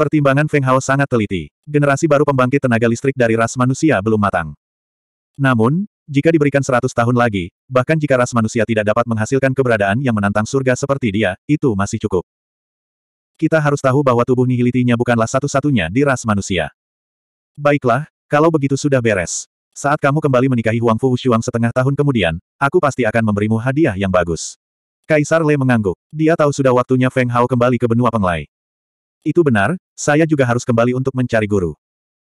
Pertimbangan Feng Hao sangat teliti. Generasi baru pembangkit tenaga listrik dari ras manusia belum matang. Namun, jika diberikan 100 tahun lagi, bahkan jika ras manusia tidak dapat menghasilkan keberadaan yang menantang surga seperti dia, itu masih cukup. Kita harus tahu bahwa tubuh nihilitinya bukanlah satu-satunya di ras manusia. Baiklah, kalau begitu sudah beres. Saat kamu kembali menikahi Huang Fu Wushuang setengah tahun kemudian, aku pasti akan memberimu hadiah yang bagus. Kaisar Le mengangguk. Dia tahu sudah waktunya Feng Hao kembali ke benua Penglai. Itu benar, saya juga harus kembali untuk mencari guru.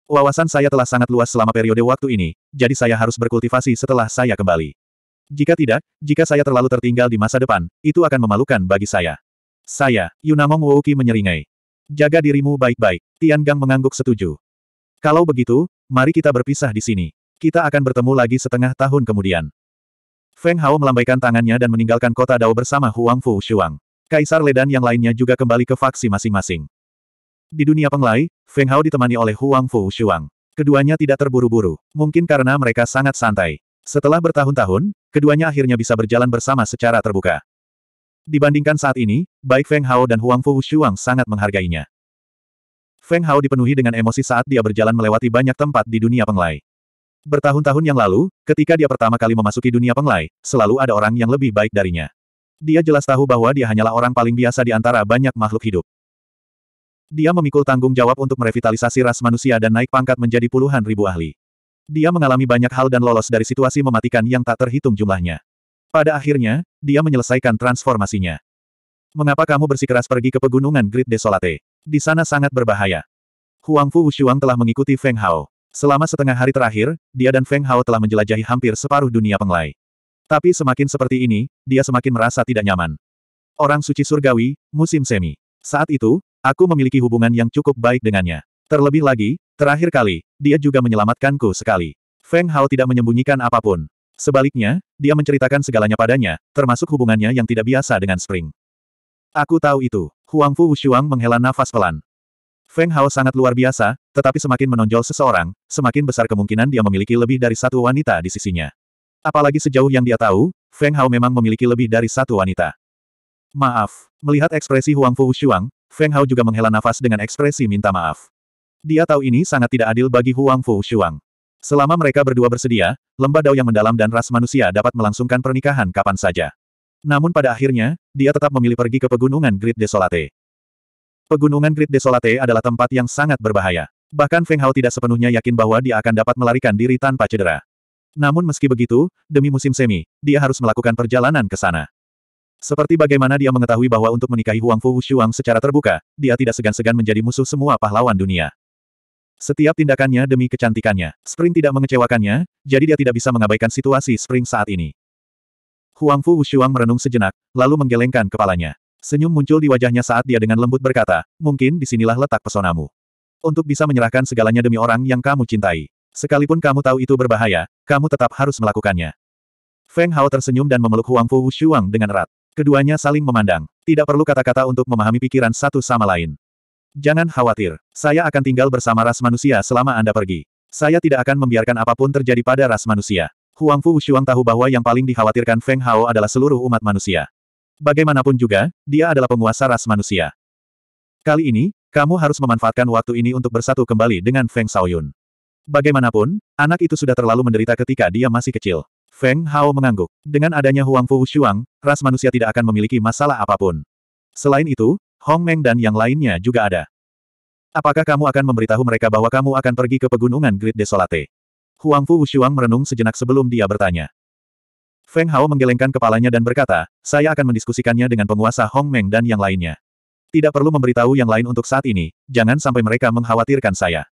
Wawasan saya telah sangat luas selama periode waktu ini, jadi saya harus berkultivasi setelah saya kembali. Jika tidak, jika saya terlalu tertinggal di masa depan, itu akan memalukan bagi saya. Saya, Yunamong Wouki menyeringai. Jaga dirimu baik-baik. Tian Gang mengangguk setuju. Kalau begitu, mari kita berpisah di sini. Kita akan bertemu lagi setengah tahun kemudian. Feng Hao melambaikan tangannya dan meninggalkan kota Dao bersama Huang Fu Shuang. Kaisar Ledan yang lainnya juga kembali ke faksi masing-masing. Di dunia Penglai, Feng Hao ditemani oleh Huang Fu Shuang. Keduanya tidak terburu-buru, mungkin karena mereka sangat santai. Setelah bertahun-tahun, keduanya akhirnya bisa berjalan bersama secara terbuka. Dibandingkan saat ini, baik Feng Hao dan Huang Fu Shuang sangat menghargainya. Feng Hao dipenuhi dengan emosi saat dia berjalan melewati banyak tempat di dunia penglai. Bertahun-tahun yang lalu, ketika dia pertama kali memasuki dunia penglai, selalu ada orang yang lebih baik darinya. Dia jelas tahu bahwa dia hanyalah orang paling biasa di antara banyak makhluk hidup. Dia memikul tanggung jawab untuk merevitalisasi ras manusia dan naik pangkat menjadi puluhan ribu ahli. Dia mengalami banyak hal dan lolos dari situasi mematikan yang tak terhitung jumlahnya. Pada akhirnya, dia menyelesaikan transformasinya. Mengapa kamu bersikeras pergi ke pegunungan Great Desolate? Di sana sangat berbahaya. Huang Fu Wushuang telah mengikuti Feng Hao. Selama setengah hari terakhir, dia dan Feng Hao telah menjelajahi hampir separuh dunia penglai. Tapi semakin seperti ini, dia semakin merasa tidak nyaman. Orang suci surgawi, musim semi. Saat itu, aku memiliki hubungan yang cukup baik dengannya. Terlebih lagi, terakhir kali, dia juga menyelamatkanku sekali. Feng Hao tidak menyembunyikan apapun. Sebaliknya, dia menceritakan segalanya padanya, termasuk hubungannya yang tidak biasa dengan Spring. Aku tahu itu. Huang Fu Wushuang menghela nafas pelan. Feng Hao sangat luar biasa, tetapi semakin menonjol seseorang, semakin besar kemungkinan dia memiliki lebih dari satu wanita di sisinya. Apalagi sejauh yang dia tahu, Feng Hao memang memiliki lebih dari satu wanita. Maaf. Melihat ekspresi Huang Fu Shuang, Feng Hao juga menghela nafas dengan ekspresi minta maaf. Dia tahu ini sangat tidak adil bagi Huang Fu Shuang. Selama mereka berdua bersedia, lembah dao yang mendalam dan ras manusia dapat melangsungkan pernikahan kapan saja. Namun pada akhirnya, dia tetap memilih pergi ke pegunungan Great Desolate. Pegunungan Great Desolate adalah tempat yang sangat berbahaya. Bahkan Feng Hao tidak sepenuhnya yakin bahwa dia akan dapat melarikan diri tanpa cedera. Namun meski begitu, demi musim semi, dia harus melakukan perjalanan ke sana. Seperti bagaimana dia mengetahui bahwa untuk menikahi Huang Fu Shuang secara terbuka, dia tidak segan-segan menjadi musuh semua pahlawan dunia. Setiap tindakannya demi kecantikannya, Spring tidak mengecewakannya, jadi dia tidak bisa mengabaikan situasi Spring saat ini. Huang Fu Shuang merenung sejenak, lalu menggelengkan kepalanya. Senyum muncul di wajahnya saat dia dengan lembut berkata, mungkin disinilah letak pesonamu. Untuk bisa menyerahkan segalanya demi orang yang kamu cintai. Sekalipun kamu tahu itu berbahaya, kamu tetap harus melakukannya. Feng Hao tersenyum dan memeluk Huang Fu Shuang dengan erat. Keduanya saling memandang. Tidak perlu kata-kata untuk memahami pikiran satu sama lain. Jangan khawatir. Saya akan tinggal bersama ras manusia selama Anda pergi. Saya tidak akan membiarkan apapun terjadi pada ras manusia. Huang Fu Wushuang tahu bahwa yang paling dikhawatirkan Feng Hao adalah seluruh umat manusia. Bagaimanapun juga, dia adalah penguasa ras manusia. Kali ini, kamu harus memanfaatkan waktu ini untuk bersatu kembali dengan Feng Shaoyun. Bagaimanapun, anak itu sudah terlalu menderita ketika dia masih kecil. Feng Hao mengangguk. Dengan adanya Huang Fu Shuang, ras manusia tidak akan memiliki masalah apapun. Selain itu, Hong Meng dan yang lainnya juga ada. Apakah kamu akan memberitahu mereka bahwa kamu akan pergi ke pegunungan Great Desolate? Huang Fu Shuang merenung sejenak sebelum dia bertanya. Feng Hao menggelengkan kepalanya dan berkata, saya akan mendiskusikannya dengan penguasa Hong Meng dan yang lainnya. Tidak perlu memberitahu yang lain untuk saat ini, jangan sampai mereka mengkhawatirkan saya.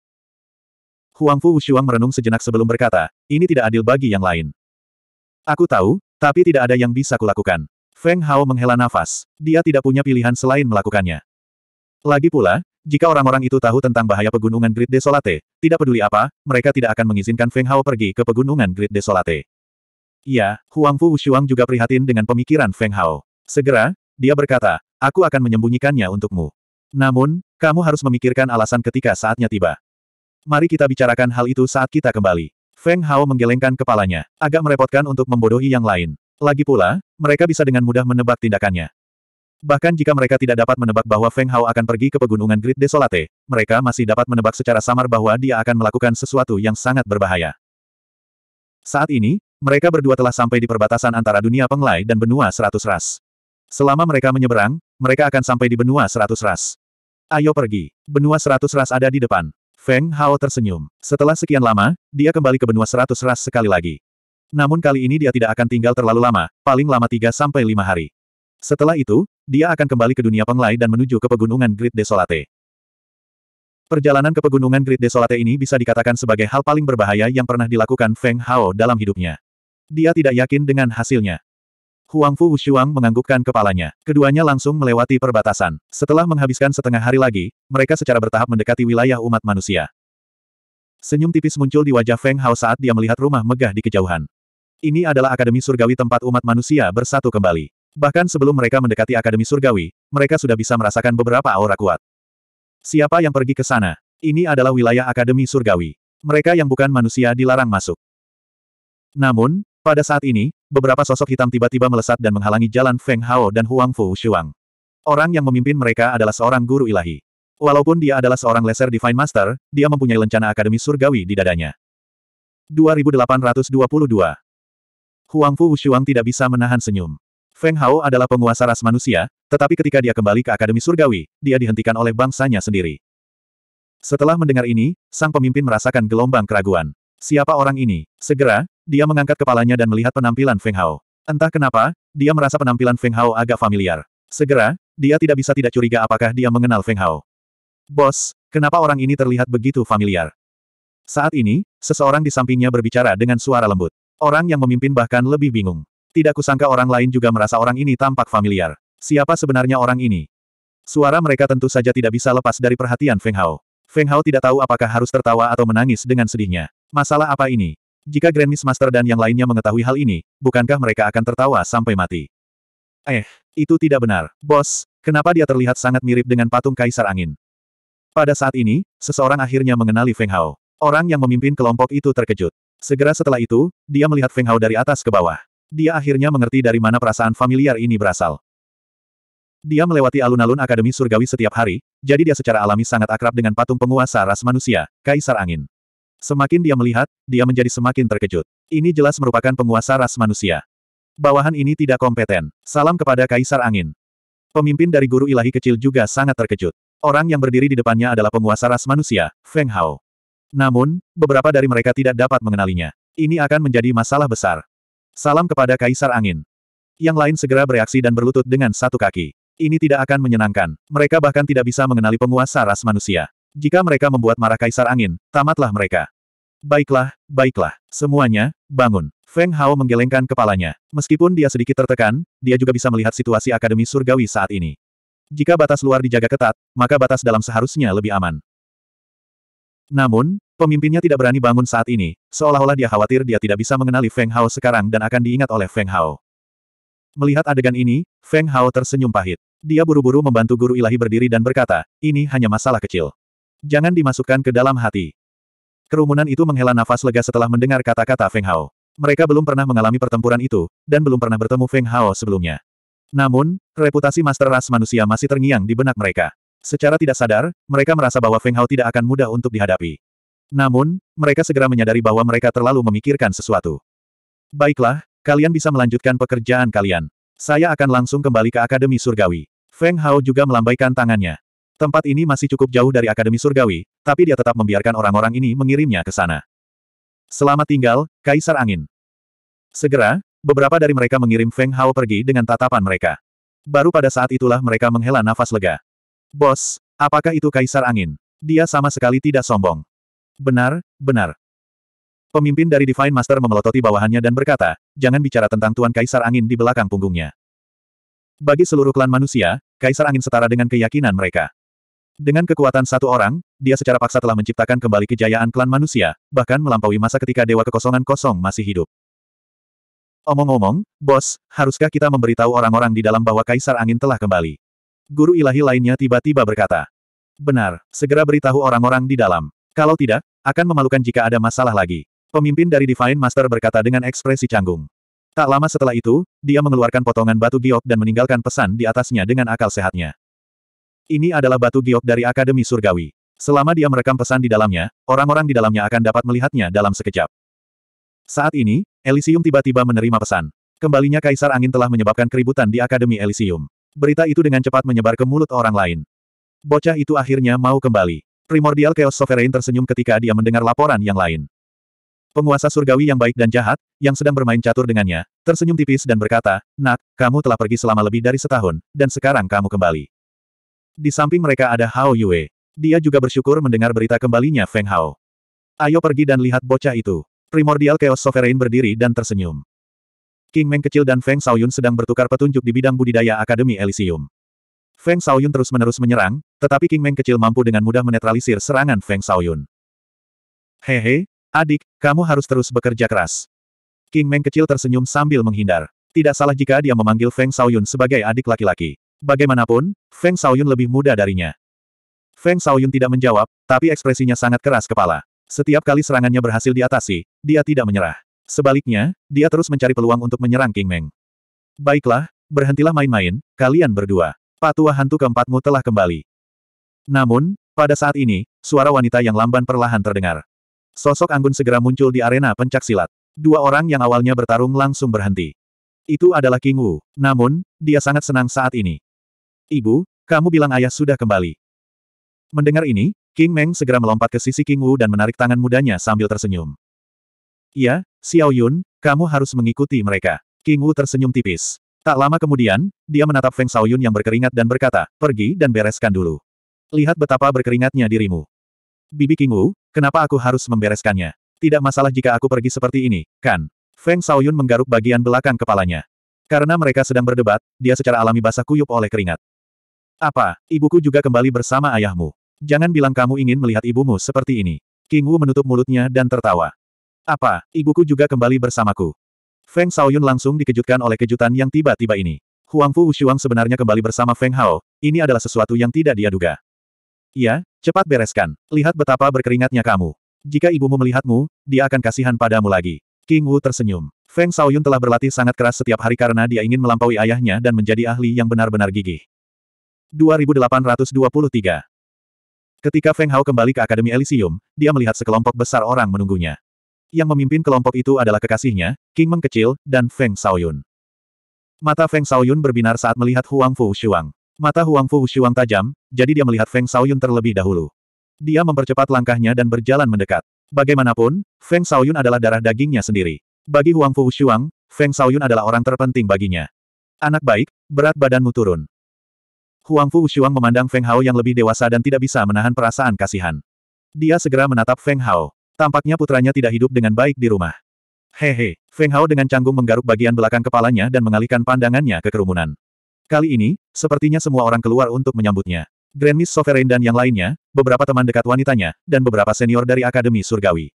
Huang Fu Shuang merenung sejenak sebelum berkata, ini tidak adil bagi yang lain. Aku tahu, tapi tidak ada yang bisa kulakukan. Feng Hao menghela nafas. Dia tidak punya pilihan selain melakukannya. Lagi pula, jika orang-orang itu tahu tentang bahaya pegunungan Great Desolate, tidak peduli apa, mereka tidak akan mengizinkan Feng Hao pergi ke pegunungan Great Desolate. Iya, Huang Fu Wushuang juga prihatin dengan pemikiran Feng Hao. Segera, dia berkata, aku akan menyembunyikannya untukmu. Namun, kamu harus memikirkan alasan ketika saatnya tiba. Mari kita bicarakan hal itu saat kita kembali. Feng Hao menggelengkan kepalanya. Agak merepotkan untuk membodohi yang lain. Lagi pula, mereka bisa dengan mudah menebak tindakannya. Bahkan jika mereka tidak dapat menebak bahwa Feng Hao akan pergi ke pegunungan Great Desolate, mereka masih dapat menebak secara samar bahwa dia akan melakukan sesuatu yang sangat berbahaya. Saat ini, mereka berdua telah sampai di perbatasan antara dunia penglai dan benua seratus ras. Selama mereka menyeberang, mereka akan sampai di benua seratus ras. Ayo pergi. Benua seratus ras ada di depan. Feng Hao tersenyum. Setelah sekian lama, dia kembali ke benua seratus ras sekali lagi. Namun kali ini dia tidak akan tinggal terlalu lama, paling lama tiga sampai lima hari. Setelah itu, dia akan kembali ke dunia penglai dan menuju ke pegunungan Great Desolate. Perjalanan ke pegunungan Great Desolate ini bisa dikatakan sebagai hal paling berbahaya yang pernah dilakukan Feng Hao dalam hidupnya. Dia tidak yakin dengan hasilnya. Huang Fu Wushuang menganggukkan kepalanya. Keduanya langsung melewati perbatasan. Setelah menghabiskan setengah hari lagi, mereka secara bertahap mendekati wilayah umat manusia. Senyum tipis muncul di wajah Feng Hao saat dia melihat rumah megah di kejauhan. Ini adalah Akademi Surgawi tempat umat manusia bersatu kembali. Bahkan sebelum mereka mendekati Akademi Surgawi, mereka sudah bisa merasakan beberapa aura kuat. Siapa yang pergi ke sana? Ini adalah wilayah Akademi Surgawi. Mereka yang bukan manusia dilarang masuk. Namun, pada saat ini, beberapa sosok hitam tiba-tiba melesat dan menghalangi jalan Feng Hao dan Huang Fu Shuang. Orang yang memimpin mereka adalah seorang guru ilahi. Walaupun dia adalah seorang Lesser Divine Master, dia mempunyai lencana Akademi Surgawi di dadanya. 2822 Huang Fu Shuang tidak bisa menahan senyum. Feng Hao adalah penguasa ras manusia, tetapi ketika dia kembali ke Akademi Surgawi, dia dihentikan oleh bangsanya sendiri. Setelah mendengar ini, sang pemimpin merasakan gelombang keraguan. Siapa orang ini? Segera, dia mengangkat kepalanya dan melihat penampilan Feng Hao. Entah kenapa, dia merasa penampilan Feng Hao agak familiar. Segera, dia tidak bisa tidak curiga apakah dia mengenal Feng Hao. Bos, kenapa orang ini terlihat begitu familiar? Saat ini, seseorang di sampingnya berbicara dengan suara lembut. Orang yang memimpin bahkan lebih bingung. Tidak kusangka orang lain juga merasa orang ini tampak familiar. Siapa sebenarnya orang ini? Suara mereka tentu saja tidak bisa lepas dari perhatian Feng Hao. Feng Hao tidak tahu apakah harus tertawa atau menangis dengan sedihnya. Masalah apa ini? Jika Grandmaster Master dan yang lainnya mengetahui hal ini, bukankah mereka akan tertawa sampai mati? Eh, itu tidak benar, bos. Kenapa dia terlihat sangat mirip dengan patung Kaisar Angin? Pada saat ini, seseorang akhirnya mengenali Feng Hao. Orang yang memimpin kelompok itu terkejut. Segera setelah itu, dia melihat Feng Hao dari atas ke bawah. Dia akhirnya mengerti dari mana perasaan familiar ini berasal. Dia melewati alun-alun Akademi Surgawi setiap hari, jadi dia secara alami sangat akrab dengan patung penguasa ras manusia, Kaisar Angin. Semakin dia melihat, dia menjadi semakin terkejut. Ini jelas merupakan penguasa ras manusia. Bawahan ini tidak kompeten. Salam kepada Kaisar Angin. Pemimpin dari guru ilahi kecil juga sangat terkejut. Orang yang berdiri di depannya adalah penguasa ras manusia, Feng Hao. Namun, beberapa dari mereka tidak dapat mengenalinya. Ini akan menjadi masalah besar. Salam kepada Kaisar Angin. Yang lain segera bereaksi dan berlutut dengan satu kaki. Ini tidak akan menyenangkan. Mereka bahkan tidak bisa mengenali penguasa ras manusia. Jika mereka membuat marah Kaisar Angin, tamatlah mereka. Baiklah, baiklah. Semuanya, bangun. Feng Hao menggelengkan kepalanya. Meskipun dia sedikit tertekan, dia juga bisa melihat situasi Akademi Surgawi saat ini. Jika batas luar dijaga ketat, maka batas dalam seharusnya lebih aman. Namun, pemimpinnya tidak berani bangun saat ini, seolah-olah dia khawatir dia tidak bisa mengenali Feng Hao sekarang dan akan diingat oleh Feng Hao. Melihat adegan ini, Feng Hao tersenyum pahit. Dia buru-buru membantu guru ilahi berdiri dan berkata, ini hanya masalah kecil. Jangan dimasukkan ke dalam hati. Kerumunan itu menghela nafas lega setelah mendengar kata-kata Feng Hao. Mereka belum pernah mengalami pertempuran itu, dan belum pernah bertemu Feng Hao sebelumnya. Namun, reputasi Master Ras manusia masih terngiang di benak mereka. Secara tidak sadar, mereka merasa bahwa Feng Hao tidak akan mudah untuk dihadapi. Namun, mereka segera menyadari bahwa mereka terlalu memikirkan sesuatu. Baiklah, kalian bisa melanjutkan pekerjaan kalian. Saya akan langsung kembali ke Akademi Surgawi. Feng Hao juga melambaikan tangannya. Tempat ini masih cukup jauh dari Akademi Surgawi, tapi dia tetap membiarkan orang-orang ini mengirimnya ke sana. Selamat tinggal, Kaisar Angin. Segera, beberapa dari mereka mengirim Feng Hao pergi dengan tatapan mereka. Baru pada saat itulah mereka menghela nafas lega. Bos, apakah itu Kaisar Angin? Dia sama sekali tidak sombong. Benar, benar. Pemimpin dari Divine Master memelototi bawahannya dan berkata, jangan bicara tentang Tuan Kaisar Angin di belakang punggungnya. Bagi seluruh klan manusia, Kaisar Angin setara dengan keyakinan mereka. Dengan kekuatan satu orang, dia secara paksa telah menciptakan kembali kejayaan klan manusia, bahkan melampaui masa ketika Dewa Kekosongan Kosong masih hidup. Omong-omong, bos, haruskah kita memberitahu orang-orang di dalam bahwa Kaisar Angin telah kembali? Guru ilahi lainnya tiba-tiba berkata. Benar, segera beritahu orang-orang di dalam. Kalau tidak, akan memalukan jika ada masalah lagi. Pemimpin dari Divine Master berkata dengan ekspresi canggung. Tak lama setelah itu, dia mengeluarkan potongan batu giok dan meninggalkan pesan di atasnya dengan akal sehatnya. Ini adalah batu giok dari Akademi Surgawi. Selama dia merekam pesan di dalamnya, orang-orang di dalamnya akan dapat melihatnya dalam sekejap. Saat ini, Elysium tiba-tiba menerima pesan. Kembalinya Kaisar Angin telah menyebabkan keributan di Akademi Elysium. Berita itu dengan cepat menyebar ke mulut orang lain. Bocah itu akhirnya mau kembali. Primordial Chaos Sovereign tersenyum ketika dia mendengar laporan yang lain. Penguasa surgawi yang baik dan jahat, yang sedang bermain catur dengannya, tersenyum tipis dan berkata, Nak, kamu telah pergi selama lebih dari setahun, dan sekarang kamu kembali. Di samping mereka ada Hao Yue. Dia juga bersyukur mendengar berita kembalinya Feng Hao. Ayo pergi dan lihat bocah itu. Primordial Chaos Sovereign berdiri dan tersenyum. King Meng kecil dan Feng Shaoyun sedang bertukar petunjuk di bidang budidaya Akademi Elysium. Feng Shaoyun terus-menerus menyerang, tetapi King Meng kecil mampu dengan mudah menetralisir serangan Feng Shaoyun. Hehe, adik, kamu harus terus bekerja keras. King Meng kecil tersenyum sambil menghindar. Tidak salah jika dia memanggil Feng Shaoyun sebagai adik laki-laki. Bagaimanapun, Feng Shaoyun lebih muda darinya. Feng Shaoyun tidak menjawab, tapi ekspresinya sangat keras kepala. Setiap kali serangannya berhasil diatasi, dia tidak menyerah. Sebaliknya, dia terus mencari peluang untuk menyerang King Meng. Baiklah, berhentilah main-main, kalian berdua. Patua hantu keempatmu telah kembali. Namun, pada saat ini, suara wanita yang lamban perlahan terdengar. Sosok Anggun segera muncul di arena pencak silat. Dua orang yang awalnya bertarung langsung berhenti. Itu adalah King Wu. Namun, dia sangat senang saat ini. Ibu, kamu bilang ayah sudah kembali. Mendengar ini, King Meng segera melompat ke sisi King Wu dan menarik tangan mudanya sambil tersenyum. Ya, Xiao Yun, kamu harus mengikuti mereka. King Wu tersenyum tipis. Tak lama kemudian, dia menatap Feng Xiaoyun yang berkeringat dan berkata, pergi dan bereskan dulu. Lihat betapa berkeringatnya dirimu. Bibi King Wu, kenapa aku harus membereskannya? Tidak masalah jika aku pergi seperti ini, kan? Feng Xiaoyun menggaruk bagian belakang kepalanya. Karena mereka sedang berdebat, dia secara alami basah kuyup oleh keringat. Apa, ibuku juga kembali bersama ayahmu. Jangan bilang kamu ingin melihat ibumu seperti ini. King Wu menutup mulutnya dan tertawa. Apa, ibuku juga kembali bersamaku. Feng Shaoyun langsung dikejutkan oleh kejutan yang tiba-tiba ini. Huang Fu Wushuang sebenarnya kembali bersama Feng Hao, ini adalah sesuatu yang tidak dia duga. Ya, cepat bereskan. Lihat betapa berkeringatnya kamu. Jika ibumu melihatmu, dia akan kasihan padamu lagi. King Wu tersenyum. Feng Shaoyun telah berlatih sangat keras setiap hari karena dia ingin melampaui ayahnya dan menjadi ahli yang benar-benar gigih. 2823. Ketika Feng Hao kembali ke Akademi Elysium, dia melihat sekelompok besar orang menunggunya. Yang memimpin kelompok itu adalah kekasihnya, King Meng Kecil, dan Feng Shaoyun. Mata Feng Shaoyun berbinar saat melihat Huang Fu Shuang. Mata Huang Fu Shuang tajam, jadi dia melihat Feng Shaoyun terlebih dahulu. Dia mempercepat langkahnya dan berjalan mendekat. Bagaimanapun, Feng Shaoyun adalah darah dagingnya sendiri. Bagi Huang Fu Shuang, Feng Shaoyun adalah orang terpenting baginya. Anak baik, berat badanmu turun. Huang Fu Shuang memandang Feng Hao yang lebih dewasa dan tidak bisa menahan perasaan kasihan. Dia segera menatap Feng Hao. Tampaknya putranya tidak hidup dengan baik di rumah. Hehe, Feng Hao dengan canggung menggaruk bagian belakang kepalanya dan mengalihkan pandangannya ke kerumunan. Kali ini, sepertinya semua orang keluar untuk menyambutnya. Grand Miss Sovereign dan yang lainnya, beberapa teman dekat wanitanya, dan beberapa senior dari Akademi Surgawi.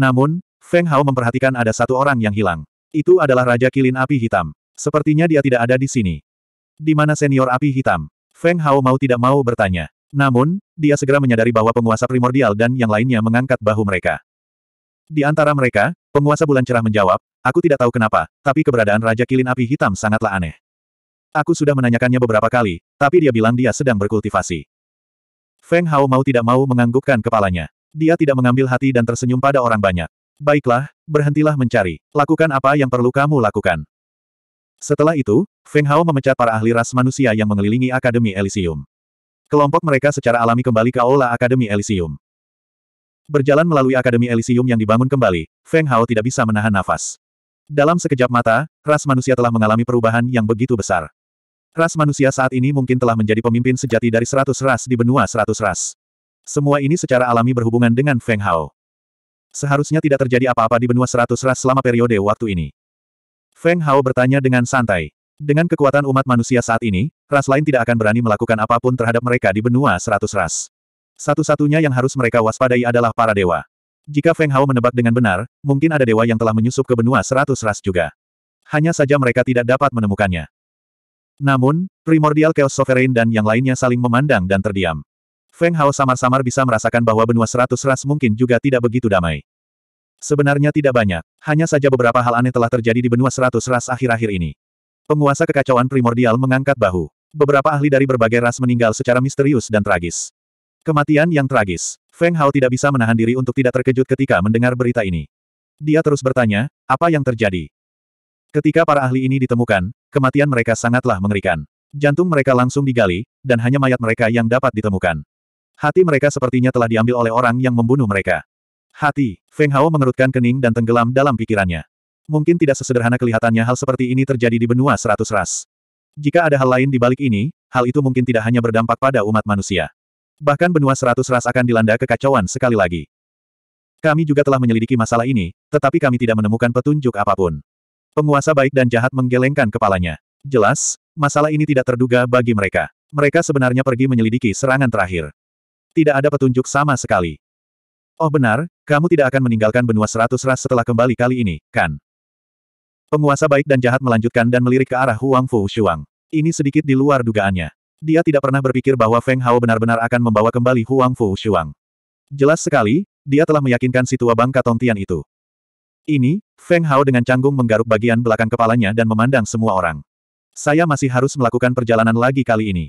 Namun, Feng Hao memperhatikan ada satu orang yang hilang. Itu adalah Raja Kilin Api Hitam. Sepertinya dia tidak ada di sini. Di mana senior api hitam? Feng Hao mau tidak mau bertanya. Namun, dia segera menyadari bahwa penguasa primordial dan yang lainnya mengangkat bahu mereka. Di antara mereka, penguasa bulan cerah menjawab, aku tidak tahu kenapa, tapi keberadaan Raja Kilin Api Hitam sangatlah aneh. Aku sudah menanyakannya beberapa kali, tapi dia bilang dia sedang berkultivasi. Feng Hao mau tidak mau menganggukkan kepalanya. Dia tidak mengambil hati dan tersenyum pada orang banyak. Baiklah, berhentilah mencari. Lakukan apa yang perlu kamu lakukan. Setelah itu, Feng Hao memecat para ahli ras manusia yang mengelilingi Akademi Elysium. Kelompok mereka secara alami kembali ke Aula Akademi Elysium. Berjalan melalui Akademi Elysium yang dibangun kembali, Feng Hao tidak bisa menahan nafas. Dalam sekejap mata, ras manusia telah mengalami perubahan yang begitu besar. Ras manusia saat ini mungkin telah menjadi pemimpin sejati dari seratus ras di benua seratus ras. Semua ini secara alami berhubungan dengan Feng Hao. Seharusnya tidak terjadi apa-apa di benua seratus ras selama periode waktu ini. Feng Hao bertanya dengan santai. Dengan kekuatan umat manusia saat ini, ras lain tidak akan berani melakukan apapun terhadap mereka di benua seratus ras. Satu-satunya yang harus mereka waspadai adalah para dewa. Jika Feng Hao menebak dengan benar, mungkin ada dewa yang telah menyusup ke benua seratus ras juga. Hanya saja mereka tidak dapat menemukannya. Namun, primordial Chaos Sovereign dan yang lainnya saling memandang dan terdiam. Feng Hao samar-samar bisa merasakan bahwa benua seratus ras mungkin juga tidak begitu damai. Sebenarnya tidak banyak, hanya saja beberapa hal aneh telah terjadi di benua seratus ras akhir-akhir ini. Penguasa kekacauan primordial mengangkat bahu. Beberapa ahli dari berbagai ras meninggal secara misterius dan tragis. Kematian yang tragis. Feng Hao tidak bisa menahan diri untuk tidak terkejut ketika mendengar berita ini. Dia terus bertanya, apa yang terjadi? Ketika para ahli ini ditemukan, kematian mereka sangatlah mengerikan. Jantung mereka langsung digali, dan hanya mayat mereka yang dapat ditemukan. Hati mereka sepertinya telah diambil oleh orang yang membunuh mereka. Hati, Feng Hao mengerutkan kening dan tenggelam dalam pikirannya. Mungkin tidak sesederhana kelihatannya hal seperti ini terjadi di benua seratus ras. Jika ada hal lain di balik ini, hal itu mungkin tidak hanya berdampak pada umat manusia. Bahkan benua seratus ras akan dilanda kekacauan sekali lagi. Kami juga telah menyelidiki masalah ini, tetapi kami tidak menemukan petunjuk apapun. Penguasa baik dan jahat menggelengkan kepalanya. Jelas, masalah ini tidak terduga bagi mereka. Mereka sebenarnya pergi menyelidiki serangan terakhir. Tidak ada petunjuk sama sekali. Oh benar, kamu tidak akan meninggalkan benua seratus ras setelah kembali kali ini, kan? Penguasa baik dan jahat melanjutkan dan melirik ke arah Huang Fu Shuang. Ini sedikit di luar dugaannya. Dia tidak pernah berpikir bahwa Feng Hao benar-benar akan membawa kembali Huang Fu Shuang. Jelas sekali, dia telah meyakinkan si tua bangka Tongtian itu. Ini, Feng Hao dengan canggung menggaruk bagian belakang kepalanya dan memandang semua orang. Saya masih harus melakukan perjalanan lagi kali ini.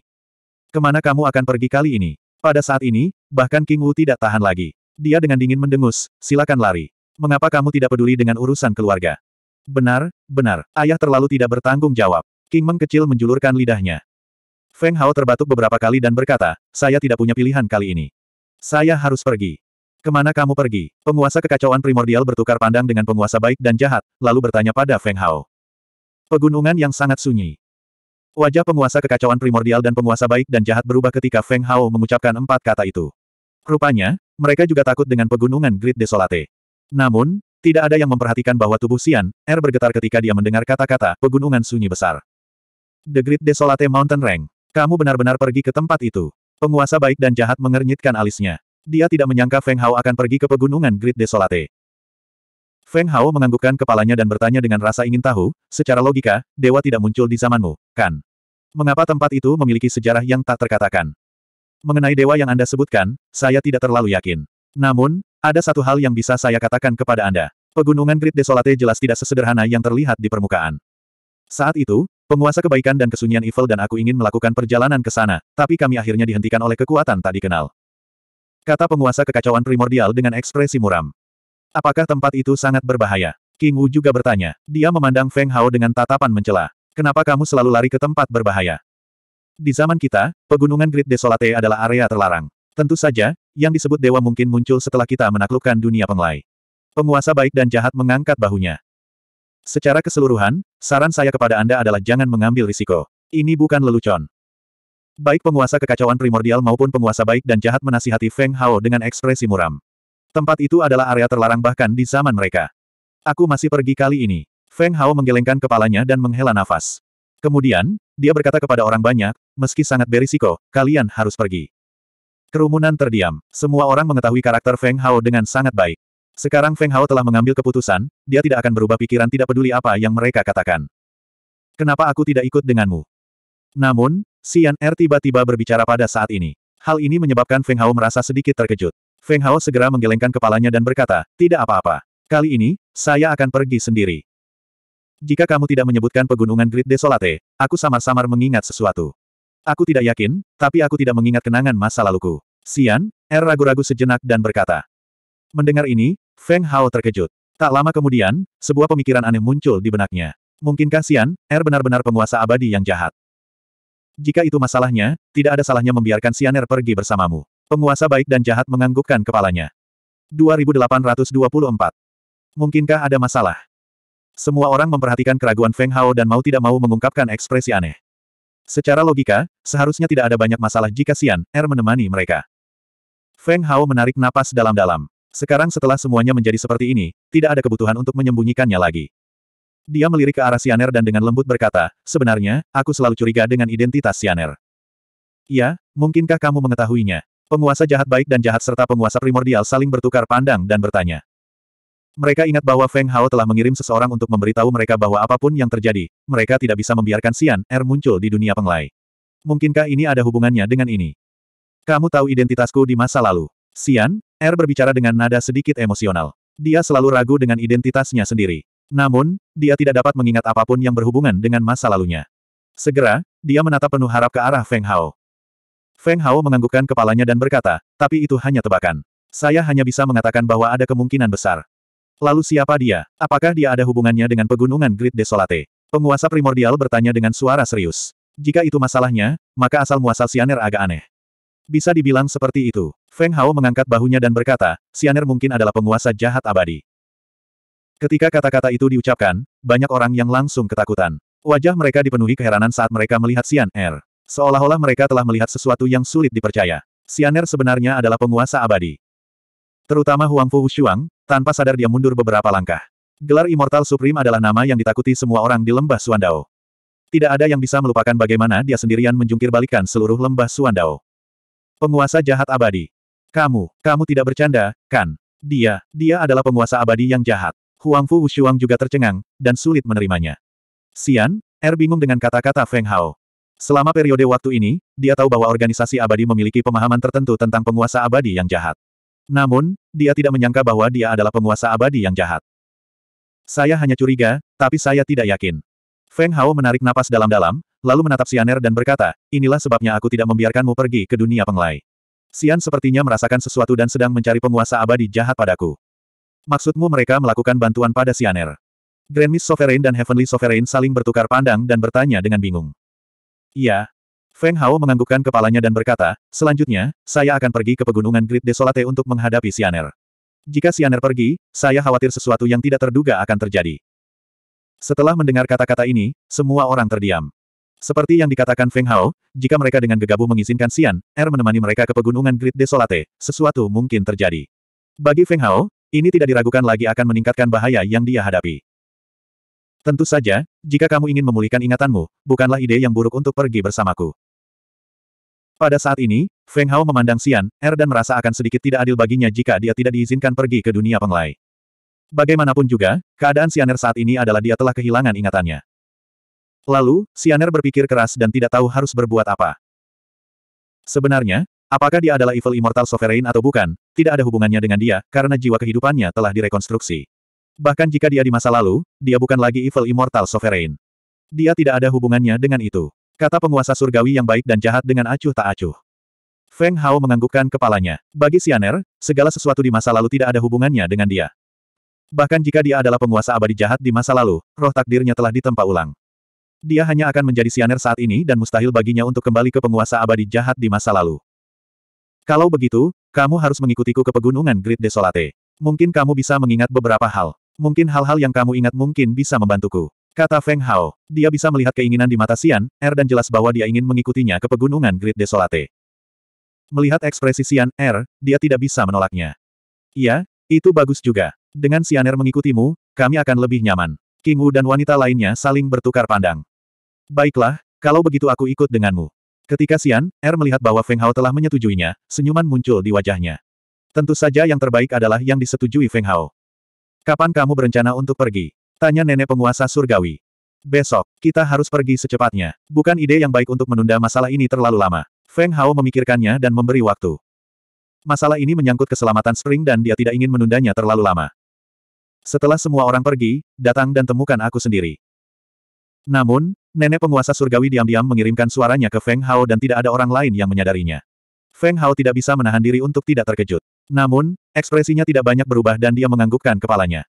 Kemana kamu akan pergi kali ini? Pada saat ini, bahkan King Wu tidak tahan lagi. Dia dengan dingin mendengus, silakan lari. Mengapa kamu tidak peduli dengan urusan keluarga? Benar, benar, ayah terlalu tidak bertanggung jawab. King Meng kecil menjulurkan lidahnya. Feng Hao terbatuk beberapa kali dan berkata, saya tidak punya pilihan kali ini. Saya harus pergi. Kemana kamu pergi? Penguasa kekacauan primordial bertukar pandang dengan penguasa baik dan jahat, lalu bertanya pada Feng Hao. Pegunungan yang sangat sunyi. Wajah penguasa kekacauan primordial dan penguasa baik dan jahat berubah ketika Feng Hao mengucapkan empat kata itu. Rupanya, mereka juga takut dengan pegunungan Great Desolate. Namun, tidak ada yang memperhatikan bahwa tubuh Sian Er bergetar ketika dia mendengar kata-kata pegunungan sunyi besar. The Great Desolate Mountain Rank. Kamu benar-benar pergi ke tempat itu. Penguasa baik dan jahat mengernyitkan alisnya. Dia tidak menyangka Feng Hao akan pergi ke pegunungan Great Desolate. Feng Hao menganggukkan kepalanya dan bertanya dengan rasa ingin tahu, secara logika, dewa tidak muncul di zamanmu, kan? Mengapa tempat itu memiliki sejarah yang tak terkatakan? Mengenai dewa yang Anda sebutkan, saya tidak terlalu yakin. Namun, ada satu hal yang bisa saya katakan kepada Anda. Pegunungan Great Desolate jelas tidak sesederhana yang terlihat di permukaan. Saat itu, penguasa kebaikan dan kesunyian evil dan aku ingin melakukan perjalanan ke sana, tapi kami akhirnya dihentikan oleh kekuatan tak dikenal. Kata penguasa kekacauan primordial dengan ekspresi muram. Apakah tempat itu sangat berbahaya? King Wu juga bertanya. Dia memandang Feng Hao dengan tatapan mencela. Kenapa kamu selalu lari ke tempat berbahaya? Di zaman kita, pegunungan Great Desolate adalah area terlarang. Tentu saja, yang disebut dewa mungkin muncul setelah kita menaklukkan dunia penglai. Penguasa baik dan jahat mengangkat bahunya. Secara keseluruhan, saran saya kepada Anda adalah jangan mengambil risiko. Ini bukan lelucon. Baik penguasa kekacauan primordial maupun penguasa baik dan jahat menasihati Feng Hao dengan ekspresi muram. Tempat itu adalah area terlarang bahkan di zaman mereka. Aku masih pergi kali ini. Feng Hao menggelengkan kepalanya dan menghela nafas. Kemudian, dia berkata kepada orang banyak, meski sangat berisiko, kalian harus pergi. Kerumunan terdiam. Semua orang mengetahui karakter Feng Hao dengan sangat baik. Sekarang Feng Hao telah mengambil keputusan, dia tidak akan berubah pikiran tidak peduli apa yang mereka katakan. Kenapa aku tidak ikut denganmu? Namun, Xian Er tiba-tiba berbicara pada saat ini. Hal ini menyebabkan Feng Hao merasa sedikit terkejut. Feng Hao segera menggelengkan kepalanya dan berkata, tidak apa-apa. Kali ini, saya akan pergi sendiri. Jika kamu tidak menyebutkan pegunungan Great Desolate, aku samar-samar mengingat sesuatu. Aku tidak yakin, tapi aku tidak mengingat kenangan masa laluku. Sian, Er ragu-ragu sejenak dan berkata. Mendengar ini, Feng Hao terkejut. Tak lama kemudian, sebuah pemikiran aneh muncul di benaknya. Mungkinkah Sian, Er benar-benar penguasa abadi yang jahat? Jika itu masalahnya, tidak ada salahnya membiarkan Sian Er pergi bersamamu. Penguasa baik dan jahat menganggukkan kepalanya. 2824. Mungkinkah ada masalah? Semua orang memperhatikan keraguan Feng Hao dan mau tidak mau mengungkapkan ekspresi aneh. Secara logika, seharusnya tidak ada banyak masalah jika Xian Er menemani mereka. Feng Hao menarik napas dalam-dalam. Sekarang setelah semuanya menjadi seperti ini, tidak ada kebutuhan untuk menyembunyikannya lagi. Dia melirik ke arah Xian Er dan dengan lembut berkata, sebenarnya, aku selalu curiga dengan identitas Xian Er. Ya, mungkinkah kamu mengetahuinya? Penguasa jahat baik dan jahat serta penguasa primordial saling bertukar pandang dan bertanya. Mereka ingat bahwa Feng Hao telah mengirim seseorang untuk memberitahu mereka bahwa apapun yang terjadi, mereka tidak bisa membiarkan Xian Er muncul di dunia penglai. Mungkinkah ini ada hubungannya dengan ini? Kamu tahu identitasku di masa lalu. Xian Er berbicara dengan nada sedikit emosional. Dia selalu ragu dengan identitasnya sendiri. Namun, dia tidak dapat mengingat apapun yang berhubungan dengan masa lalunya. Segera, dia menatap penuh harap ke arah Feng Hao. Feng Hao menganggukkan kepalanya dan berkata, tapi itu hanya tebakan. Saya hanya bisa mengatakan bahwa ada kemungkinan besar. Lalu siapa dia? Apakah dia ada hubungannya dengan pegunungan Grid Desolate? Penguasa primordial bertanya dengan suara serius. Jika itu masalahnya, maka asal-muasal Sianer agak aneh. Bisa dibilang seperti itu. Feng Hao mengangkat bahunya dan berkata, Sianer mungkin adalah penguasa jahat abadi. Ketika kata-kata itu diucapkan, banyak orang yang langsung ketakutan. Wajah mereka dipenuhi keheranan saat mereka melihat Sianer, Seolah-olah mereka telah melihat sesuatu yang sulit dipercaya. Sianer sebenarnya adalah penguasa abadi. Terutama Huang Fu Shuang, tanpa sadar dia mundur beberapa langkah. Gelar Immortal Supreme adalah nama yang ditakuti semua orang di lembah Suandao. Tidak ada yang bisa melupakan bagaimana dia sendirian menjungkir balikan seluruh lembah Suandao. Penguasa jahat abadi. Kamu, kamu tidak bercanda, kan? Dia, dia adalah penguasa abadi yang jahat. Huang Fu Wushuang juga tercengang, dan sulit menerimanya. Xian, Er bingung dengan kata-kata Feng Hao. Selama periode waktu ini, dia tahu bahwa organisasi abadi memiliki pemahaman tertentu tentang penguasa abadi yang jahat. Namun, dia tidak menyangka bahwa dia adalah penguasa abadi yang jahat. Saya hanya curiga, tapi saya tidak yakin. Feng Hao menarik napas dalam-dalam, lalu menatap Sianer dan berkata, inilah sebabnya aku tidak membiarkanmu pergi ke dunia penglai. Sian sepertinya merasakan sesuatu dan sedang mencari penguasa abadi jahat padaku. Maksudmu mereka melakukan bantuan pada Sianer. Grand Miss Sovereign dan Heavenly Sovereign saling bertukar pandang dan bertanya dengan bingung. Iya, Feng Hao menganggukkan kepalanya dan berkata, selanjutnya, saya akan pergi ke pegunungan Great Desolate untuk menghadapi Sianer. Jika Sianer pergi, saya khawatir sesuatu yang tidak terduga akan terjadi. Setelah mendengar kata-kata ini, semua orang terdiam. Seperti yang dikatakan Feng Hao, jika mereka dengan gegabah mengizinkan Sian, Er menemani mereka ke pegunungan Great Desolate, sesuatu mungkin terjadi. Bagi Feng Hao, ini tidak diragukan lagi akan meningkatkan bahaya yang dia hadapi. Tentu saja, jika kamu ingin memulihkan ingatanmu, bukanlah ide yang buruk untuk pergi bersamaku. Pada saat ini, Feng Hao memandang Xian, Er dan merasa akan sedikit tidak adil baginya jika dia tidak diizinkan pergi ke dunia penglai. Bagaimanapun juga, keadaan Xian Er saat ini adalah dia telah kehilangan ingatannya. Lalu, Xian Er berpikir keras dan tidak tahu harus berbuat apa. Sebenarnya, apakah dia adalah Evil Immortal Sovereign atau bukan, tidak ada hubungannya dengan dia, karena jiwa kehidupannya telah direkonstruksi. Bahkan jika dia di masa lalu, dia bukan lagi Evil Immortal Sovereign. Dia tidak ada hubungannya dengan itu. Kata penguasa surgawi yang baik dan jahat dengan acuh tak acuh. Feng Hao menganggukkan kepalanya. Bagi Sianer, segala sesuatu di masa lalu tidak ada hubungannya dengan dia. Bahkan jika dia adalah penguasa abadi jahat di masa lalu, roh takdirnya telah ditempa ulang. Dia hanya akan menjadi Sianer saat ini dan mustahil baginya untuk kembali ke penguasa abadi jahat di masa lalu. Kalau begitu, kamu harus mengikutiku ke pegunungan Great Desolate. Mungkin kamu bisa mengingat beberapa hal. Mungkin hal-hal yang kamu ingat mungkin bisa membantuku. Kata Feng Hao, dia bisa melihat keinginan di mata Xian, Er dan jelas bahwa dia ingin mengikutinya ke pegunungan Great Desolate. Melihat ekspresi Xian, Er, dia tidak bisa menolaknya. Iya, itu bagus juga. Dengan Xian Er mengikutimu, kami akan lebih nyaman. King Wu dan wanita lainnya saling bertukar pandang. Baiklah, kalau begitu aku ikut denganmu. Ketika Xian, Er melihat bahwa Feng Hao telah menyetujuinya, senyuman muncul di wajahnya. Tentu saja yang terbaik adalah yang disetujui Feng Hao. Kapan kamu berencana untuk pergi? Tanya nenek penguasa surgawi. Besok, kita harus pergi secepatnya. Bukan ide yang baik untuk menunda masalah ini terlalu lama. Feng Hao memikirkannya dan memberi waktu. Masalah ini menyangkut keselamatan Spring dan dia tidak ingin menundanya terlalu lama. Setelah semua orang pergi, datang dan temukan aku sendiri. Namun, nenek penguasa surgawi diam-diam mengirimkan suaranya ke Feng Hao dan tidak ada orang lain yang menyadarinya. Feng Hao tidak bisa menahan diri untuk tidak terkejut. Namun, ekspresinya tidak banyak berubah dan dia menganggukkan kepalanya.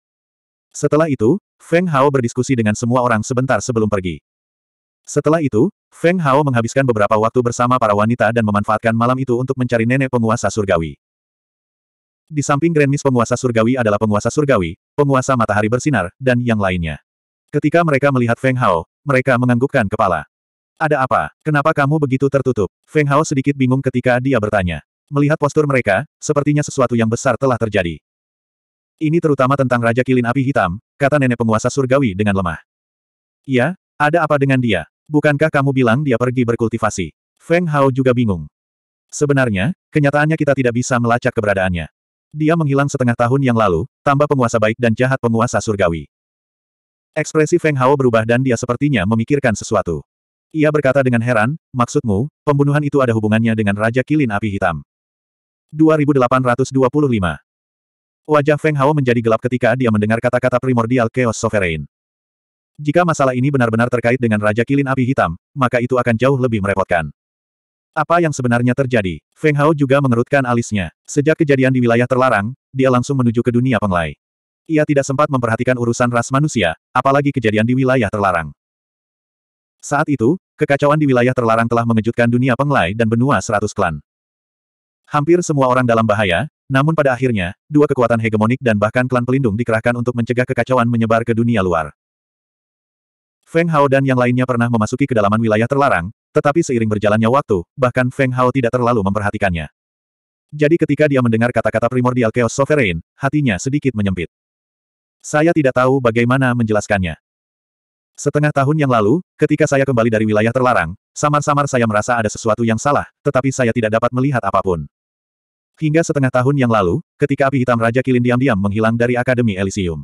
Setelah itu, Feng Hao berdiskusi dengan semua orang sebentar sebelum pergi. Setelah itu, Feng Hao menghabiskan beberapa waktu bersama para wanita dan memanfaatkan malam itu untuk mencari nenek penguasa surgawi. Di samping Grand Miss penguasa surgawi adalah penguasa surgawi, penguasa matahari bersinar, dan yang lainnya. Ketika mereka melihat Feng Hao, mereka menganggukkan kepala. Ada apa? Kenapa kamu begitu tertutup? Feng Hao sedikit bingung ketika dia bertanya. Melihat postur mereka, sepertinya sesuatu yang besar telah terjadi. Ini terutama tentang Raja Kilin Api Hitam, kata nenek penguasa surgawi dengan lemah. Ya, ada apa dengan dia? Bukankah kamu bilang dia pergi berkultivasi? Feng Hao juga bingung. Sebenarnya, kenyataannya kita tidak bisa melacak keberadaannya. Dia menghilang setengah tahun yang lalu, tambah penguasa baik dan jahat penguasa surgawi. Ekspresi Feng Hao berubah dan dia sepertinya memikirkan sesuatu. Ia berkata dengan heran, maksudmu, pembunuhan itu ada hubungannya dengan Raja Kilin Api Hitam. 2825 Wajah Feng Hao menjadi gelap ketika dia mendengar kata-kata primordial Chaos Sovereign. Jika masalah ini benar-benar terkait dengan Raja Kilin Api Hitam, maka itu akan jauh lebih merepotkan. Apa yang sebenarnya terjadi? Feng Hao juga mengerutkan alisnya. Sejak kejadian di wilayah terlarang, dia langsung menuju ke dunia penglai. Ia tidak sempat memperhatikan urusan ras manusia, apalagi kejadian di wilayah terlarang. Saat itu, kekacauan di wilayah terlarang telah mengejutkan dunia penglai dan benua seratus klan. Hampir semua orang dalam bahaya, namun pada akhirnya, dua kekuatan hegemonik dan bahkan klan pelindung dikerahkan untuk mencegah kekacauan menyebar ke dunia luar. Feng Hao dan yang lainnya pernah memasuki kedalaman wilayah terlarang, tetapi seiring berjalannya waktu, bahkan Feng Hao tidak terlalu memperhatikannya. Jadi ketika dia mendengar kata-kata primordial Chaos Sovereign, hatinya sedikit menyempit. Saya tidak tahu bagaimana menjelaskannya. Setengah tahun yang lalu, ketika saya kembali dari wilayah terlarang, samar-samar saya merasa ada sesuatu yang salah, tetapi saya tidak dapat melihat apapun. Hingga setengah tahun yang lalu, ketika api hitam Raja Kilin diam-diam menghilang dari Akademi Elysium.